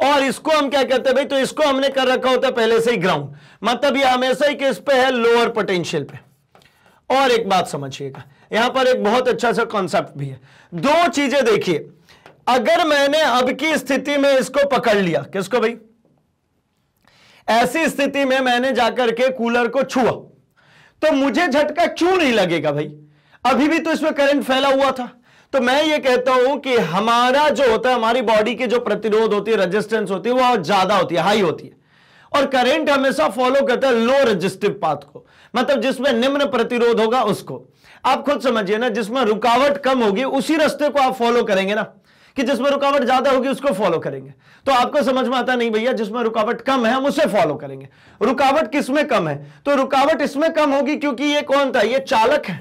और इसको हम क्या कहते हैं भाई तो इसको हमने कर रखा होता है पहले से ही ग्राउंड मतलब यह हमेशा ही किस पे है लोअर पोटेंशियल पे और एक बात समझिएगा यहां पर एक बहुत अच्छा सा कॉन्सेप्ट भी है दो चीजें देखिए अगर मैंने अब की स्थिति में इसको पकड़ लिया किसको भाई ऐसी स्थिति में मैंने जाकर के कूलर को छुआ तो मुझे झटका क्यों नहीं लगेगा भाई अभी भी तो इसमें करंट फैला हुआ था तो मैं ये कहता हूं कि हमारा जो होता है हमारी बॉडी की जो प्रतिरोध होती है रेजिस्टेंस होती है वो ज्यादा होती है हाई होती है और करंट हमेशा फॉलो करता है लो रजिस्टिव पाथ को मतलब जिसमें निम्न प्रतिरोध होगा उसको आप खुद समझिए ना जिसमें रुकावट कम होगी उसी रास्ते को आप फॉलो करेंगे ना कि जिसमें रुकावट ज्यादा होगी उसको फॉलो करेंगे तो आपको समझ में आता नहीं भैया जिसमें रुकावट कम है हम उसे फॉलो करेंगे रुकावट किसमें कम है तो रुकावट इसमें कम होगी क्योंकि ये कौन था ये चालक है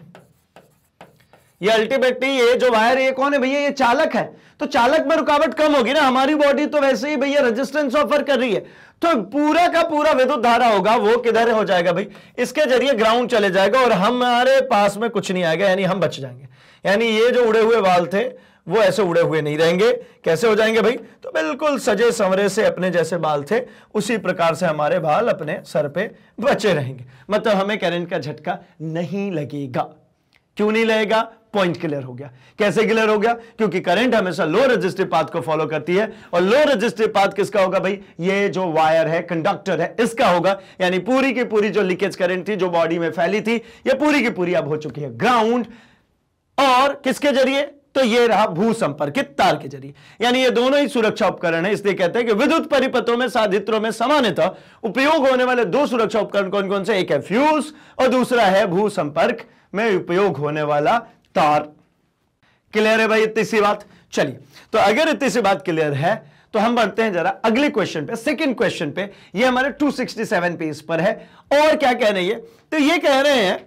ये अल्टीमेटली ये जो वायर ये कौन है भैया ये चालक है तो चालक में रुकावट कम होगी ना हमारी बॉडी तो वैसे ही भैया रजिस्टेंस ऑफर कर रही है तो पूरा का पूरा विद्युत धारा होगा वो किधर हो जाएगा भाई इसके जरिए ग्राउंड चले जाएगा और हमारे पास में कुछ नहीं आएगा यानी हम बच जाएंगे यानी ये जो उड़े हुए बाल थे वो ऐसे उड़े हुए नहीं रहेंगे कैसे हो जाएंगे भाई तो बिल्कुल सजे संवरे से अपने जैसे बाल थे उसी प्रकार से हमारे बाल अपने सर पे बचे रहेंगे मतलब हमें करंट का झटका नहीं लगेगा क्यों नहीं लगेगा पॉइंट क्लियर हो गया कैसे क्लियर हो गया क्योंकि करंट हमेशा लो रजिस्टिव पाथ को फॉलो करती है और लो रजिस्टिव पाथ किसका होगा भाई ये जो वायर है कंडक्टर है इसका होगा यानी पूरी की पूरी जो लीकेज करंट थी जो बॉडी में फैली थी ये पूरी की पूरी अब हो चुकी है ग्राउंड और किसके जरिए तो ये रहा भू संपर्कित तार के जरिए यानी ये दोनों ही सुरक्षा उपकरण है इसलिए कहते हैं कि विद्युत परिपथों में साधित्रों में सामान्यतः उपयोग होने वाले दो सुरक्षा उपकरण कौन कौन से एक है फ्यूज और दूसरा है भू संपर्क में उपयोग होने वाला तार क्लियर है भाई इतनी सी बात चलिए तो अगर इतनी सी बात क्लियर है तो हम बढ़ते हैं जरा अगले क्वेश्चन पे सेकंड क्वेश्चन पे ये हमारे 267 पेज पर है और क्या कह रही है तो ये कह रहे हैं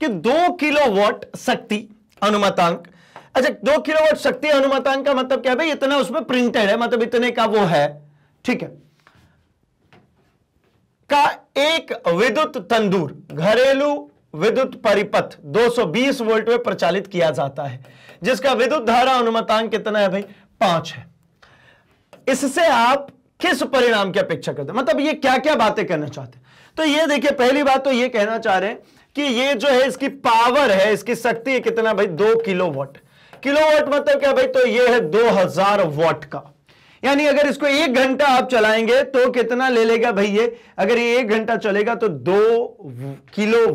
कि दो किलोवाट शक्ति अनुमतांक अच्छा दो किलोवाट शक्ति अनुमतांक का मतलब क्या भाई इतना उसमें प्रिंटेड है मतलब इतने का वो है ठीक है का एक विद्युत तंदूर घरेलू विद्युत परिपथ 220 वोल्ट में प्रचालित किया जाता है जिसका विद्युत धारा अनुमतांक कितना है भाई पांच है इससे आप किस परिणाम की अपेक्षा करते मतलब ये क्या क्या बातें करना चाहते तो ये देखिए पहली बात तो ये कहना चाह रहे हैं कि ये जो है इसकी पावर है इसकी शक्ति कितना भाई दो किलो वोट किलो वोट मतलब क्या भाई तो ये है दो हजार वॉट का यानी अगर इसको एक घंटा आप चलाएंगे तो कितना ले लेगा भैया अगर ये एक घंटा चलेगा तो दो किलो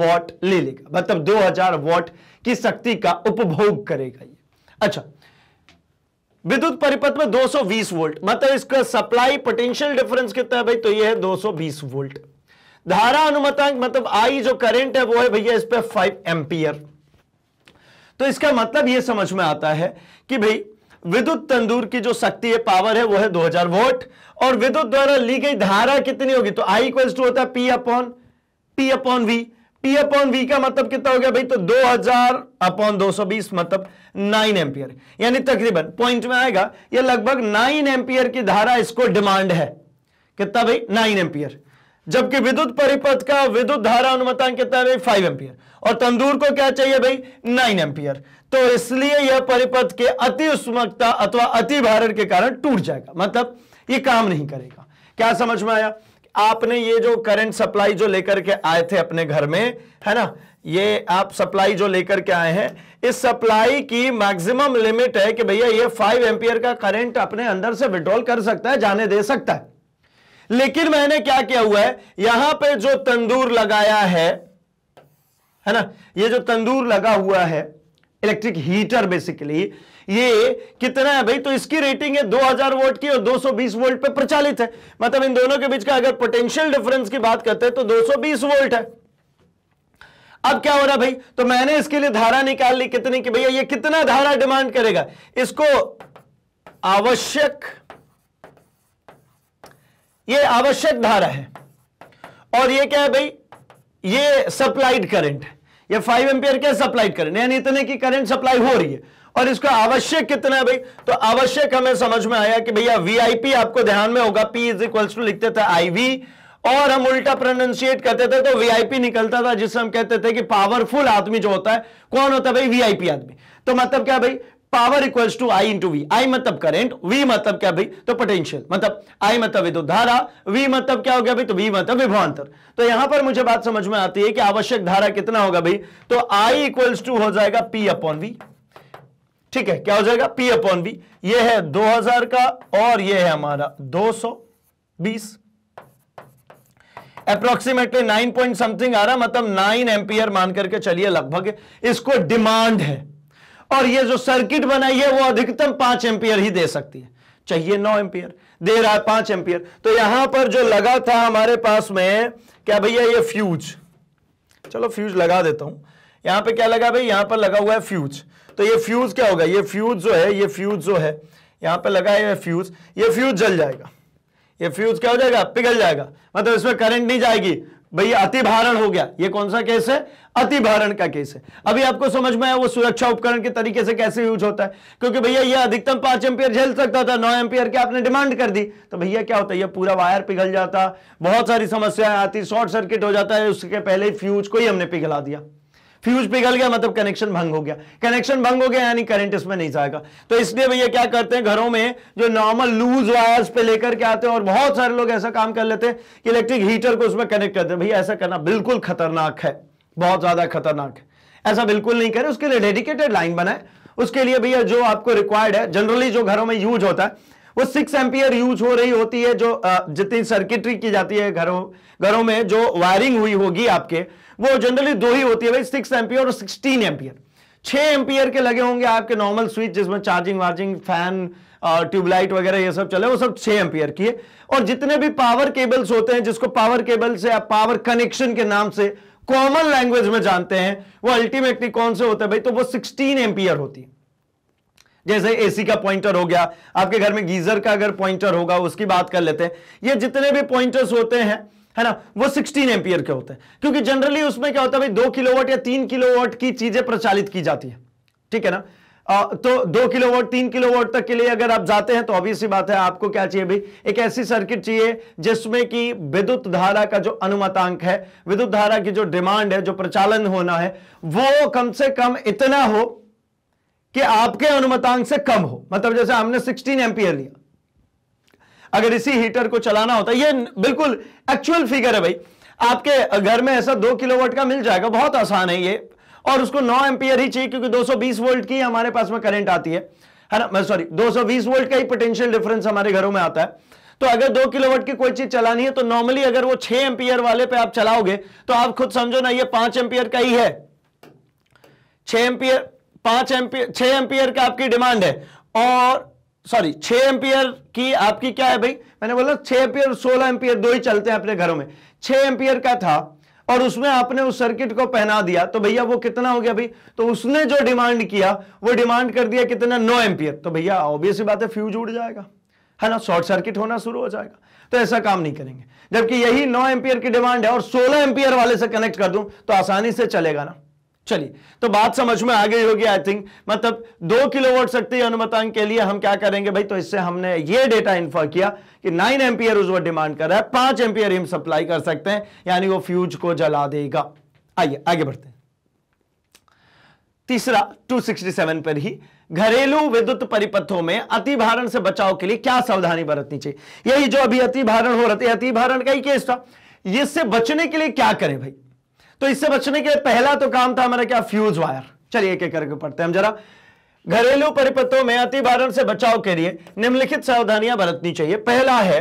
वॉट ले लेगा मतलब दो हजार वॉट की शक्ति का उपभोग करेगा ये अच्छा विद्युत परिपथ में 220 वोल्ट मतलब इसका सप्लाई पोटेंशियल डिफरेंस कितना है भाई तो ये है 220 वोल्ट धारा अनुमतांक मतलब आई जो करंट है वो है भैया इस पर फाइव एम्पियर तो इसका मतलब ये समझ में आता है कि भाई विद्युत तंदूर की जो शक्ति है पावर है वो है 2000 वोट और विद्युत द्वारा ली गई धारा कितनी होगी तो आई इक्वल टू होता है P upon P upon V P upon V का मतलब कितना हो गया भाई तो 2000 अपॉन दो मतलब 9 एम्पियर यानी तकरीबन पॉइंट में आएगा ये लगभग 9 एम्पियर की धारा इसको डिमांड है कितना भाई नाइन एम्पियर जबकि विद्युत परिपथ का विद्युत धारा अनुमतान कितना है फाइव एम्पियर और तंदूर को क्या चाहिए भाई नाइन एम्पियर तो इसलिए यह परिपथ के अति उष्मकता अथवा अति भारण के कारण टूट जाएगा मतलब यह काम नहीं करेगा क्या समझ में आया आपने ये जो करंट सप्लाई जो लेकर के आए थे अपने घर में है ना ये आप सप्लाई जो लेकर के आए हैं इस सप्लाई की मैक्सिमम लिमिट है कि भैया ये फाइव एम्पियर का करंट अपने अंदर से विड्रॉल कर सकता है जाने दे सकता है लेकिन मैंने क्या किया हुआ है यहां पे जो तंदूर लगाया है है ना ये जो तंदूर लगा हुआ है इलेक्ट्रिक हीटर बेसिकली ये कितना है भाई तो इसकी रेटिंग है 2000 वोल्ट की और 220 वोल्ट पे प्रचालित है मतलब इन दोनों के बीच का अगर पोटेंशियल डिफरेंस की बात करते हैं तो 220 वोल्ट है अब क्या हो रहा भाई तो मैंने इसके लिए धारा निकाल ली कितनी की भैया ये कितना धारा डिमांड करेगा इसको आवश्यक ये आवश्यक धारा है और ये क्या है भाई ये सप्लाइड करंट है ये फाइव एम्पियर क्या सप्लाई करें यानी इतने की करंट सप्लाई हो रही है और इसका आवश्यक कितना है भाई तो आवश्यक हमें समझ में आया कि भैया वीआईपी आपको ध्यान में होगा पी इज इक्वल्स टू लिखते थे आईवी और हम उल्टा प्रोनाउंसिएट करते थे तो वीआईपी निकलता था जिससे हम कहते थे कि पावरफुल आदमी जो होता है कौन होता है भाई वीआईपी आदमी तो मतलब क्या भाई power equals to I into V I मतलब करेंट वी मतलब क्या भाई तो पोटेंशियल मतलब आई मतलब विद्युत धारा वी मतलब क्या हो गया भाई तो वी मतलब विभवांतर तो यहां पर मुझे बात समझ में आती है कि आवश्यक धारा कितना होगा भाई तो आई इक्वल्स टू हो जाएगा पी अपॉन वी ठीक है क्या हो जाएगा पी अपॉन वी ये है 2000 का और ये है हमारा 220 अप्रोक्सीमेटली नाइन पॉइंट समथिंग आ रहा मतलब 9 एम्पियर मान करके चलिए लगभग इसको डिमांड है और ये जो सर्किट बनाई है वो अधिकतम पांच एम्पियर ही दे सकती है चाहिए नौ एम्पियर दे रहा है पांच एम्पियर तो यहां पर जो लगा था हमारे पास में क्या भैया ये फ्यूज चलो फ्यूज लगा देता हूं यहां पे क्या लगा भाई यहां पर लगा हुआ है फ्यूज तो ये फ्यूज क्या होगा ये फ्यूज जो है ये फ्यूज जो है यहां पर लगा है फ्यूज ये फ्यूज जल जाएगा ये फ्यूज क्या हो जाएगा पिघल जाएगा मतलब इसमें करंट नहीं जाएगी अति अतिभारण हो गया ये कौन सा केस है अतिभारण का केस है अभी आपको समझ में आया वो सुरक्षा उपकरण के तरीके से कैसे यूज होता है क्योंकि भैया ये अधिकतम पांच एम्पियर झेल सकता था नौ एम्पियर की आपने डिमांड कर दी तो भैया क्या होता है ये पूरा वायर पिघल जाता बहुत सारी समस्याएं आती शॉर्ट सर्किट हो जाता है उसके पहले फ्यूज को ही हमने पिघला दिया फ्यूज पिघल गया मतलब कनेक्शन भंग हो गया कनेक्शन भंग हो गया यानी करंट इसमें नहीं जाएगा तो इसलिए भैया क्या करते हैं घरों में जो नॉर्मल लूज वायर्स पे लेकर के आते हैं और बहुत सारे लोग ऐसा काम कर लेते हैं कि इलेक्ट्रिक हीटर को उसमें कनेक्ट करते हैं भैया ऐसा करना बिल्कुल खतरनाक है बहुत ज्यादा खतरनाक है ऐसा बिल्कुल नहीं करें उसके लिए डेडिकेटेड लाइन बनाए उसके लिए भैया जो आपको रिक्वायर्ड है जनरली जो घरों में यूज होता है वो सिक्स एम्पियर यूज हो रही होती है जो जितनी सर्किटरी की जाती है घरों घरों में जो वायरिंग हुई होगी आपके वो जनरली दो ही होती है भाई सिक्स एम्पियर और सिक्सटीन एम्पियर छह एम्पियर के लगे होंगे आपके नॉर्मल स्विच जिसमें चार्जिंग वार्जिंग फैन ट्यूबलाइट वगैरह ये सब चले वो सब छह एम्पियर की है और जितने भी पावर केबल्स होते हैं जिसको पावर केबल से आप पावर कनेक्शन के नाम से कॉमन लैंग्वेज में जानते हैं वो अल्टीमेटली कौन से होते हैं भाई तो वो सिक्सटीन एम्पियर होती है जैसे एसी का पॉइंटर हो गया आपके घर में गीजर का अगर पॉइंटर होगा उसकी बात कर लेते हैं ये जितने भी पॉइंटर्स होते हैं है ना वो 16 एम्पियर के होते हैं क्योंकि जनरली उसमें क्या होता है भाई दो किलोवाट या तीन किलोवाट की चीजें प्रचालित की जाती है ठीक है ना आ, तो दो किलोवाट तीन किलोवाट तक के लिए अगर आप जाते हैं तो ऑब्वियस सी बात है आपको क्या चाहिए भाई एक ऐसी सर्किट चाहिए जिसमें कि विद्युत धारा का जो अनुमतांक है विद्युत धारा की जो डिमांड है जो प्रचालन होना है वो कम से कम इतना हो कि आपके अनुमतांक से कम हो मतलब जैसे हमने सिक्सटीन एम्पियर लिया अगर इसी हीटर को चलाना होता ये बिल्कुल एक्चुअल फिगर है भाई आपके घर में ऐसा दो किलोवाट का मिल जाएगा बहुत आसान है ये और उसको नौ एम्पियर ही चाहिए क्योंकि 220 वोल्ट की हमारे पास में करंट आती है है ना सॉरी 220 वोल्ट का ही पोटेंशियल डिफरेंस हमारे घरों में आता है तो अगर दो किलोवाट की कोई चीज चलानी है तो नॉर्मली अगर वो छह एम्पियर वाले पे आप चलाओगे तो आप खुद समझो ना ये पांच एम्पियर का ही है छह एम्पियर पांच एम्पियर छह एम्पियर का आपकी डिमांड है और सॉरी छह एम्पियर की आपकी क्या है भाई मैंने बोला छह एम्पियर सोलह एम्पियर दो ही चलते हैं अपने घरों में छह एम्पियर का था और उसमें आपने उस सर्किट को पहना दिया तो भैया वो कितना हो गया भाई तो उसने जो डिमांड किया वो डिमांड कर दिया कितना नो एम्पियर तो भैया ऑब्वियस बात है फ्यूज उड़ जाएगा है ना शॉर्ट सर्किट होना शुरू हो जाएगा तो ऐसा काम नहीं करेंगे जबकि यही नौ एम्पियर की डिमांड है और सोलह एम्पियर वाले से कनेक्ट कर दूं तो आसानी से चलेगा ना चलिए तो बात समझ में आ गई होगी आई थिंक मतलब दो किलोवाट शक्ति अनुमतांक के लिए हम क्या करेंगे भाई तो इससे हमने ये डेटा इन्फर किया कि नाइन एम्पियर उस डिमांड कर रहा है पांच एम्पियर हम सप्लाई कर सकते हैं यानी वो फ्यूज को जला देगा आइए आगे बढ़ते हैं तीसरा 267 पर ही घरेलू विद्युत परिपथों में अति भारण से बचाव के लिए क्या सावधानी बरतनी चाहिए यही जो अभी अति भारण हो था है भारण का ही केस था इससे बचने के लिए क्या करें भाई तो इससे बचने के लिए पहला तो काम था हमारा क्या फ्यूज वायर चलिए एक एक करके पढ़ते हैं हम जरा घरेलू परिपथों में अति भारण से बचाव के लिए निम्नलिखित सावधानियां बरतनी चाहिए पहला है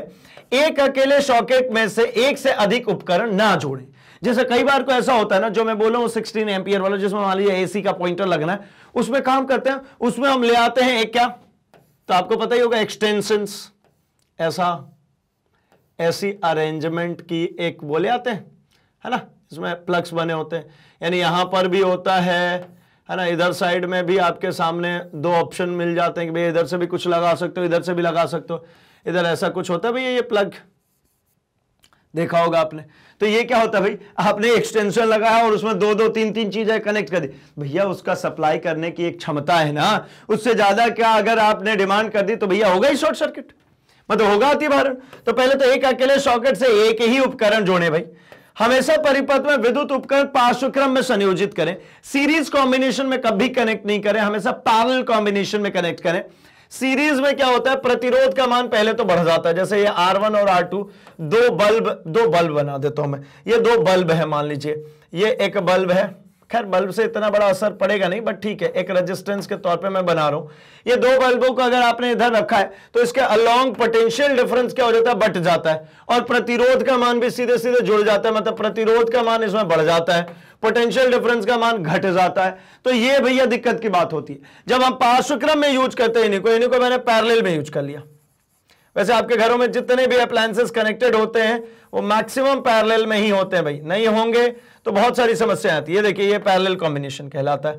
एक अकेले सॉकेट में से एक से अधिक उपकरण ना जोड़े जैसे कई बार को ऐसा होता है ना जो मैं बोला हूं सिक्सटीन एम्पियर वाला जिसमें मान लीजिए एसी का पॉइंटर लगना है उसमें काम करते हैं उसमें हम ले आते हैं एक क्या तो आपको पता ही होगा एक्सटेंशन ऐसा ऐसी अरेंजमेंट की एक वो ले आते हैं है ना इसमें प्लक्स बने होते हैं यानी यहाँ पर भी होता है है ना इधर साइड में भी आपके सामने दो ऑप्शन मिल जाते हैं कि भाई इधर से भी कुछ लगा सकते हो इधर से भी लगा सकते हो इधर ऐसा कुछ होता है भैया ये प्लग देखा होगा आपने तो ये क्या होता है भाई आपने एक्सटेंशन लगाया और उसमें दो दो तीन तीन चीजें कनेक्ट कर दी भैया उसका सप्लाई करने की एक क्षमता है ना उससे ज्यादा क्या अगर आपने डिमांड कर दी तो भैया होगा ही शॉर्ट सर्किट मतलब होगा अति भारण तो पहले तो एक अकेले सॉकेट से एक ही उपकरण जोड़े भाई हमेशा परिपथ में विद्युत उपकरण पार्श्वक्रम में संयोजित करें सीरीज कॉम्बिनेशन में कभी कनेक्ट नहीं करें हमेशा पैरेलल कॉम्बिनेशन में कनेक्ट करें सीरीज में क्या होता है प्रतिरोध का मान पहले तो बढ़ जाता है जैसे ये R1 और R2 दो बल्ब दो बल्ब बना देता हूं मैं ये दो बल्ब है मान लीजिए ये एक बल्ब है खैर बल्ब से इतना बड़ा असर पड़ेगा नहीं बट ठीक है एक रेजिस्टेंस के तौर पे मैं बना रहा हूं ये दो बल्बों को अगर आपने इधर रखा है तो इसके अलोंग पोटेंशियल डिफरेंस क्या हो जाता है बट जाता है और प्रतिरोध का मान भी सीधे सीधे जुड़ जाता है मतलब प्रतिरोध का मान इसमें बढ़ जाता है पोटेंशियल डिफरेंस का मान घट जाता है तो ये भैया दिक्कत की बात होती है जब हम पार्श्वक्रम में यूज करते हैं इन्हीं को इन्हीं को मैंने पैरेलल में यूज कर लिया वैसे आपके घरों में जितने भी अप्लायंसेस कनेक्टेड होते हैं वो मैक्सिमम पैरेलल में ही होते हैं भाई नहीं होंगे तो बहुत सारी समस्याएं आती है देखिए ये पैरेलल कॉम्बिनेशन कहलाता है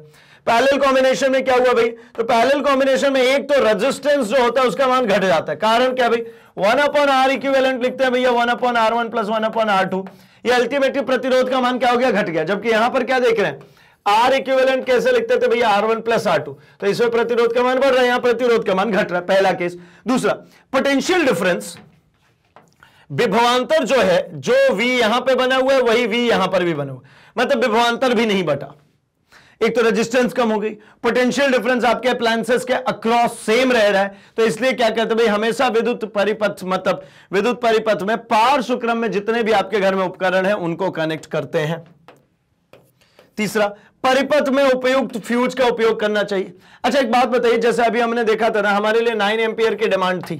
पैरेलल कॉम्बिनेशन में क्या हुआ भाई तो पैरेलल कॉम्बिनेशन में एक तो रेजिस्टेंस जो होता है उसका मान घट जाता है कारण क्या भाई वन अपॉन आर इक्विवेलेंट लिखते हैं भैया one upon R one plus one upon R two ये अल्टीमेटली प्रतिरोध का मान क्या हो गया घट गया जबकि यहां पर क्या देख रहे हैं आर इक्विवेलेंट कैसे लिखते थे भैया R one plus R two तो इसमें प्रतिरोध का मान बढ़ रहा है यहां प्रतिरोध का मान घट रहा है पहला केस दूसरा पोटेंशियल डिफरेंस विभवांतर जो है जो v यहां पे बना हुआ है वही v यहां पर भी बना हुआ मतलब विभवांतर भी नहीं बटा एक तो रेजिस्टेंस कम हो गई पोटेंशियल डिफरेंस आपके अप्लायंसेस के अक्रॉस सेम रह रहा है तो इसलिए क्या कहते भाई हमेशा विद्युत परिपथ मतलब विद्युत परिपथ में पार्श्व क्रम में जितने भी आपके घर में उपकरण है उनको कनेक्ट करते हैं तीसरा परिपथ में उपयुक्त फ्यूज का उपयोग करना चाहिए अच्छा एक बात बताइए जैसे अभी हमने देखा था ना हमारे लिए नाइन एम्पियर की डिमांड थी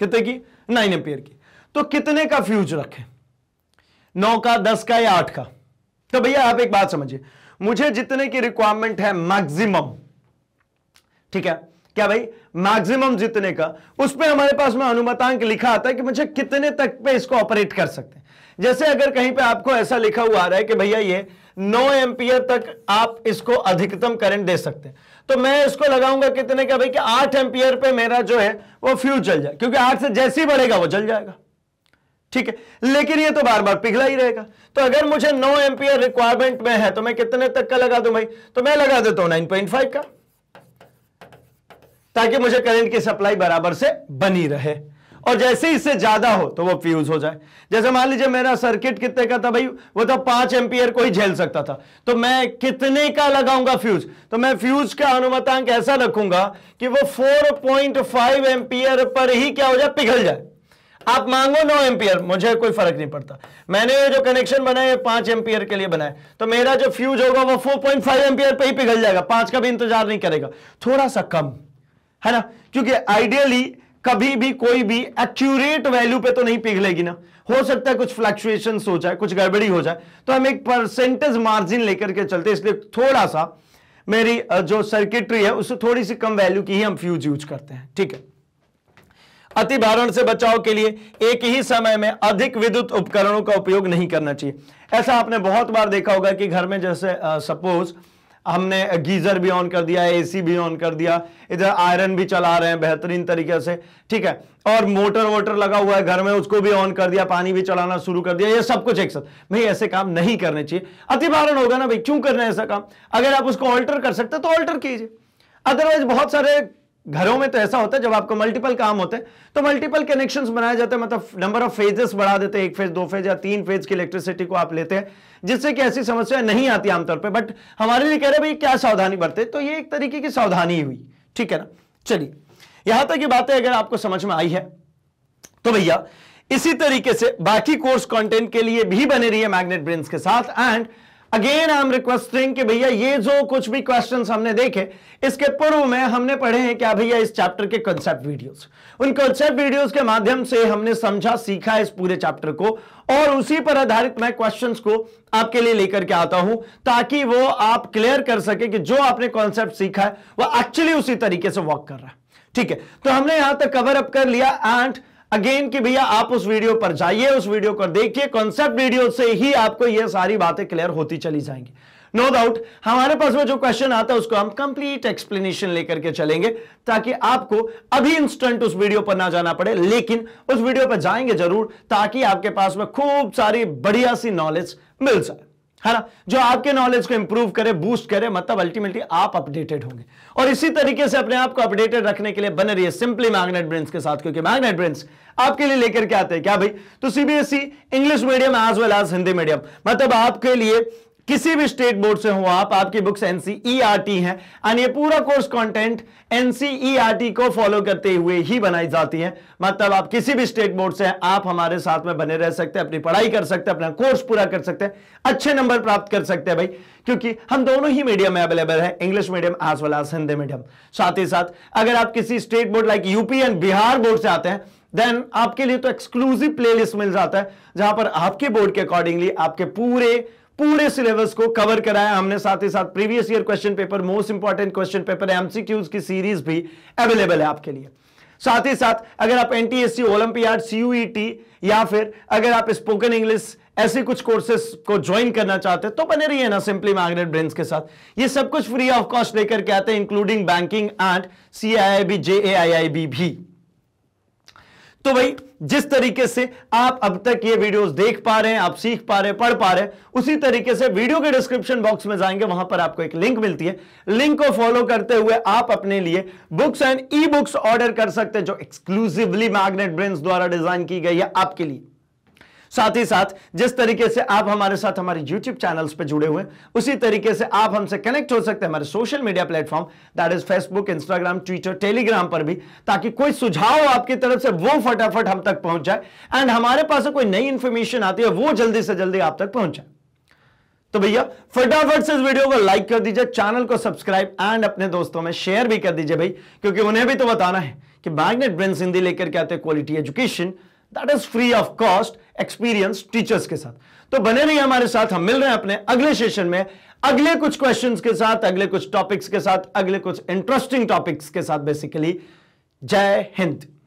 कितने की नाइन एम्पियर की तो कितने का फ्यूज रखें नौ का दस का या आठ का तो भैया आप एक बात समझिए मुझे जितने की रिक्वायरमेंट है मैक्सिमम ठीक है क्या भाई मैक्सिमम जितने का उस पर हमारे पास में अनुमतांक लिखा आता है कि मुझे कितने तक पे इसको ऑपरेट कर सकते हैं जैसे अगर कहीं पे आपको ऐसा लिखा हुआ आ रहा है कि भैया ये नौ एम्पियर तक आप इसको अधिकतम करंट दे सकते हैं तो मैं इसको लगाऊंगा कितने का भाई कि आठ एम्पियर पे मेरा जो है वो फ्यूज जल जाए क्योंकि आठ से जैसे ही बढ़ेगा वो जल जाएगा ठीक है लेकिन ये तो बार बार पिघला ही रहेगा तो अगर मुझे नौ एम्पियर रिक्वायरमेंट में है तो मैं कितने तक का लगा दू भाई तो मैं लगा देता हूं नाइन का ताकि मुझे करंट की सप्लाई बराबर से बनी रहे और जैसे इससे ज्यादा हो तो वो फ्यूज हो जाए जैसे मान लीजिए मेरा सर्किट कितने का था भाई वो तो पांच एम्पियर को ही झेल सकता था तो मैं कितने का लगाऊंगा फ्यूज तो मैं फ्यूज का अनुमतांक ऐसा रखूंगा कि वो 4.5 एम्पियर पर ही क्या हो जाए पिघल जाए आप मांगो नौ एम्पियर मुझे कोई फर्क नहीं पड़ता मैंने ये जो कनेक्शन बनाया पांच एम्पियर के लिए बनाया तो मेरा जो फ्यूज होगा वो 4.5 एम्पियर पर ही पिघल जाएगा पांच का भी इंतजार नहीं करेगा थोड़ा सा कम है ना क्योंकि आइडियली कभी भी कोई भी एक्यूरेट वैल्यू पे तो नहीं पिघलेगी ना हो सकता है कुछ फ्लक्चुएशन हो जाए कुछ गड़बड़ी हो जाए तो हम एक परसेंटेज मार्जिन लेकर के चलते इसलिए थोड़ा सा मेरी जो सर्किटरी है उससे थोड़ी सी कम वैल्यू की ही हम फ्यूज यूज करते हैं ठीक है अति भारण से बचाव के लिए एक ही समय में अधिक विद्युत उपकरणों का उपयोग नहीं करना चाहिए ऐसा आपने बहुत बार देखा होगा कि घर में जैसे सपोज uh, हमने गीज़र भी ऑन कर दिया एसी भी ऑन कर दिया इधर आयरन भी चला रहे हैं बेहतरीन तरीके से ठीक है और मोटर वोटर लगा हुआ है घर में उसको भी ऑन कर दिया पानी भी चलाना शुरू कर दिया ये सब कुछ एक साथ भाई ऐसे काम नहीं करने चाहिए अतिभारण होगा ना भाई क्यों करना है ऐसा काम अगर आप उसको ऑल्टर कर सकते तो ऑल्टर कीजिए अदरवाइज बहुत सारे घरों में तो ऐसा होता है जब आपको मल्टीपल काम होते हैं तो मल्टीपल कनेक्शन बनाए जाते हैं मतलब नंबर ऑफ फेजेस बढ़ा देते हैं एक फेज दो फेज या तीन फेज की इलेक्ट्रिसिटी को आप लेते हैं जिससे कि ऐसी समस्या नहीं आती आमतौर पर बट हमारे लिए कह रहे भाई क्या सावधानी बरते तो ये एक तरीके की सावधानी हुई ठीक है ना चलिए यहां तक ये बातें अगर आपको समझ में आई है तो भैया इसी तरीके से बाकी कोर्स कंटेंट के लिए भी बने रही है मैग्नेट ब्रेन्स के साथ and again I am requesting कि भैया ये जो कुछ भी क्वेश्चंस हमने देखे इसके पूर्व में हमने पढ़े हैं क्या भैया इस चैप्टर के कंसेप्ट वीडियोस उन कंसेप्ट वीडियोस के माध्यम से हमने समझा सीखा इस पूरे चैप्टर को और उसी पर आधारित मैं क्वेश्चंस को आपके लिए लेकर के आता हूं ताकि वो आप क्लियर कर सके कि जो आपने कॉन्सेप्ट सीखा है वह एक्चुअली उसी तरीके से वर्क कर रहा है ठीक है तो हमने यहां तक कवर अप कर लिया एंड अगेन कि भैया आप उस वीडियो पर जाइए उस वीडियो को देखिए कॉन्सेप्ट वीडियो से ही आपको ये सारी बातें क्लियर होती चली जाएंगी नो no डाउट हमारे पास में जो क्वेश्चन आता है उसको हम कंप्लीट एक्सप्लेनेशन लेकर के चलेंगे ताकि आपको अभी इंस्टेंट उस वीडियो पर ना जाना पड़े लेकिन उस वीडियो पर जाएंगे जरूर ताकि आपके पास में खूब सारी बढ़िया सी नॉलेज मिल जाए है ना जो आपके नॉलेज को इंप्रूव करे बूस्ट करे मतलब अल्टीमेटली आप अपडेटेड होंगे और इसी तरीके से अपने आप को अपडेटेड रखने के लिए बने रहिए सिंपली मैग्नेट ब्रेंस के साथ क्योंकि मैग्नेट ब्रेंस आपके लिए लेकर के आते हैं क्या भाई तो CBSE English medium as well as Hindi medium मतलब आपके लिए किसी भी स्टेट बोर्ड से हो आप आपकी बुक्स एनसीईआरटी e हैं एंड ये पूरा कोर्स कंटेंट एनसीईआरटी को फॉलो करते हुए ही बनाई जाती है मतलब आप किसी भी स्टेट बोर्ड से आप हमारे साथ में बने रह सकते हैं अपनी पढ़ाई कर सकते हैं अपना कोर्स पूरा कर सकते हैं अच्छे नंबर प्राप्त कर सकते हैं भाई क्योंकि हम दोनों ही मीडियम में अवेलेबल है English medium as well as Hindi medium साथ ही साथ अगर आप किसी state board like UP and Bihar board से आते हैं देन आपके लिए तो एक्सक्लूसिव प्लेलिस्ट मिल जाता है जहां पर आपके बोर्ड के अकॉर्डिंगली आपके पूरे पूरे सिलेबस को कवर कराया हमने साथ ही साथ previous year question paper most important question paper MCQs की सीरीज भी अवेलेबल है आपके लिए साथ ही साथ अगर आप एनटीएससी ओलंपियाड सीयूईटी या फिर अगर आप स्पोकन इंग्लिश ऐसे कुछ कोर्सेस को ज्वाइन करना चाहते हैं तो बने रहिए ना सिंपली मैग्नेट ब्रेन्स के साथ ये सब कुछ फ्री ऑफ कॉस्ट लेकर के आते हैं including banking and C I I B J A I I B भी तो भाई जिस तरीके से आप अब तक ये वीडियोस देख पा रहे हैं आप सीख पा रहे हैं पढ़ पा रहे हैं उसी तरीके से वीडियो के डिस्क्रिप्शन बॉक्स में जाएंगे वहां पर आपको एक लिंक मिलती है लिंक को फॉलो करते हुए आप अपने लिए books and e books order कर सकते हैं जो एक्सक्लूसिवली मैग्नेट ब्रेन द्वारा डिजाइन की गई है आपके लिए साथ ही साथ जिस तरीके से आप हमारे साथ हमारे यूट्यूब चैनल्स पर जुड़े हुए उसी तरीके से आप हमसे कनेक्ट हो सकते हैं हमारे social media platform that is Facebook Instagram Twitter Telegram पर भी ताकि कोई सुझाव आपकी तरफ से वो फटाफट हम तक पहुंच जाए एंड हमारे पास कोई नई इंफॉर्मेशन आती है वो जल्दी से जल्दी आप तक पहुंच जाए तो भैया फटाफट से इस वीडियो को लाइक कर दीजिए चैनल को सब्सक्राइब एंड अपने दोस्तों में शेयर भी कर दीजिए भाई क्योंकि उन्हें भी तो बताना है कि मैग्नेट ब्रेन हिंदी लेकर के आते हैं quality education that is free of cost experience teachers के साथ तो बने रहिए हमारे साथ हम मिल रहे हैं अपने अगले सेशन में अगले कुछ क्वेश्चंस के साथ अगले कुछ टॉपिक्स के साथ अगले कुछ इंटरेस्टिंग टॉपिक्स के साथ बेसिकली जय हिंद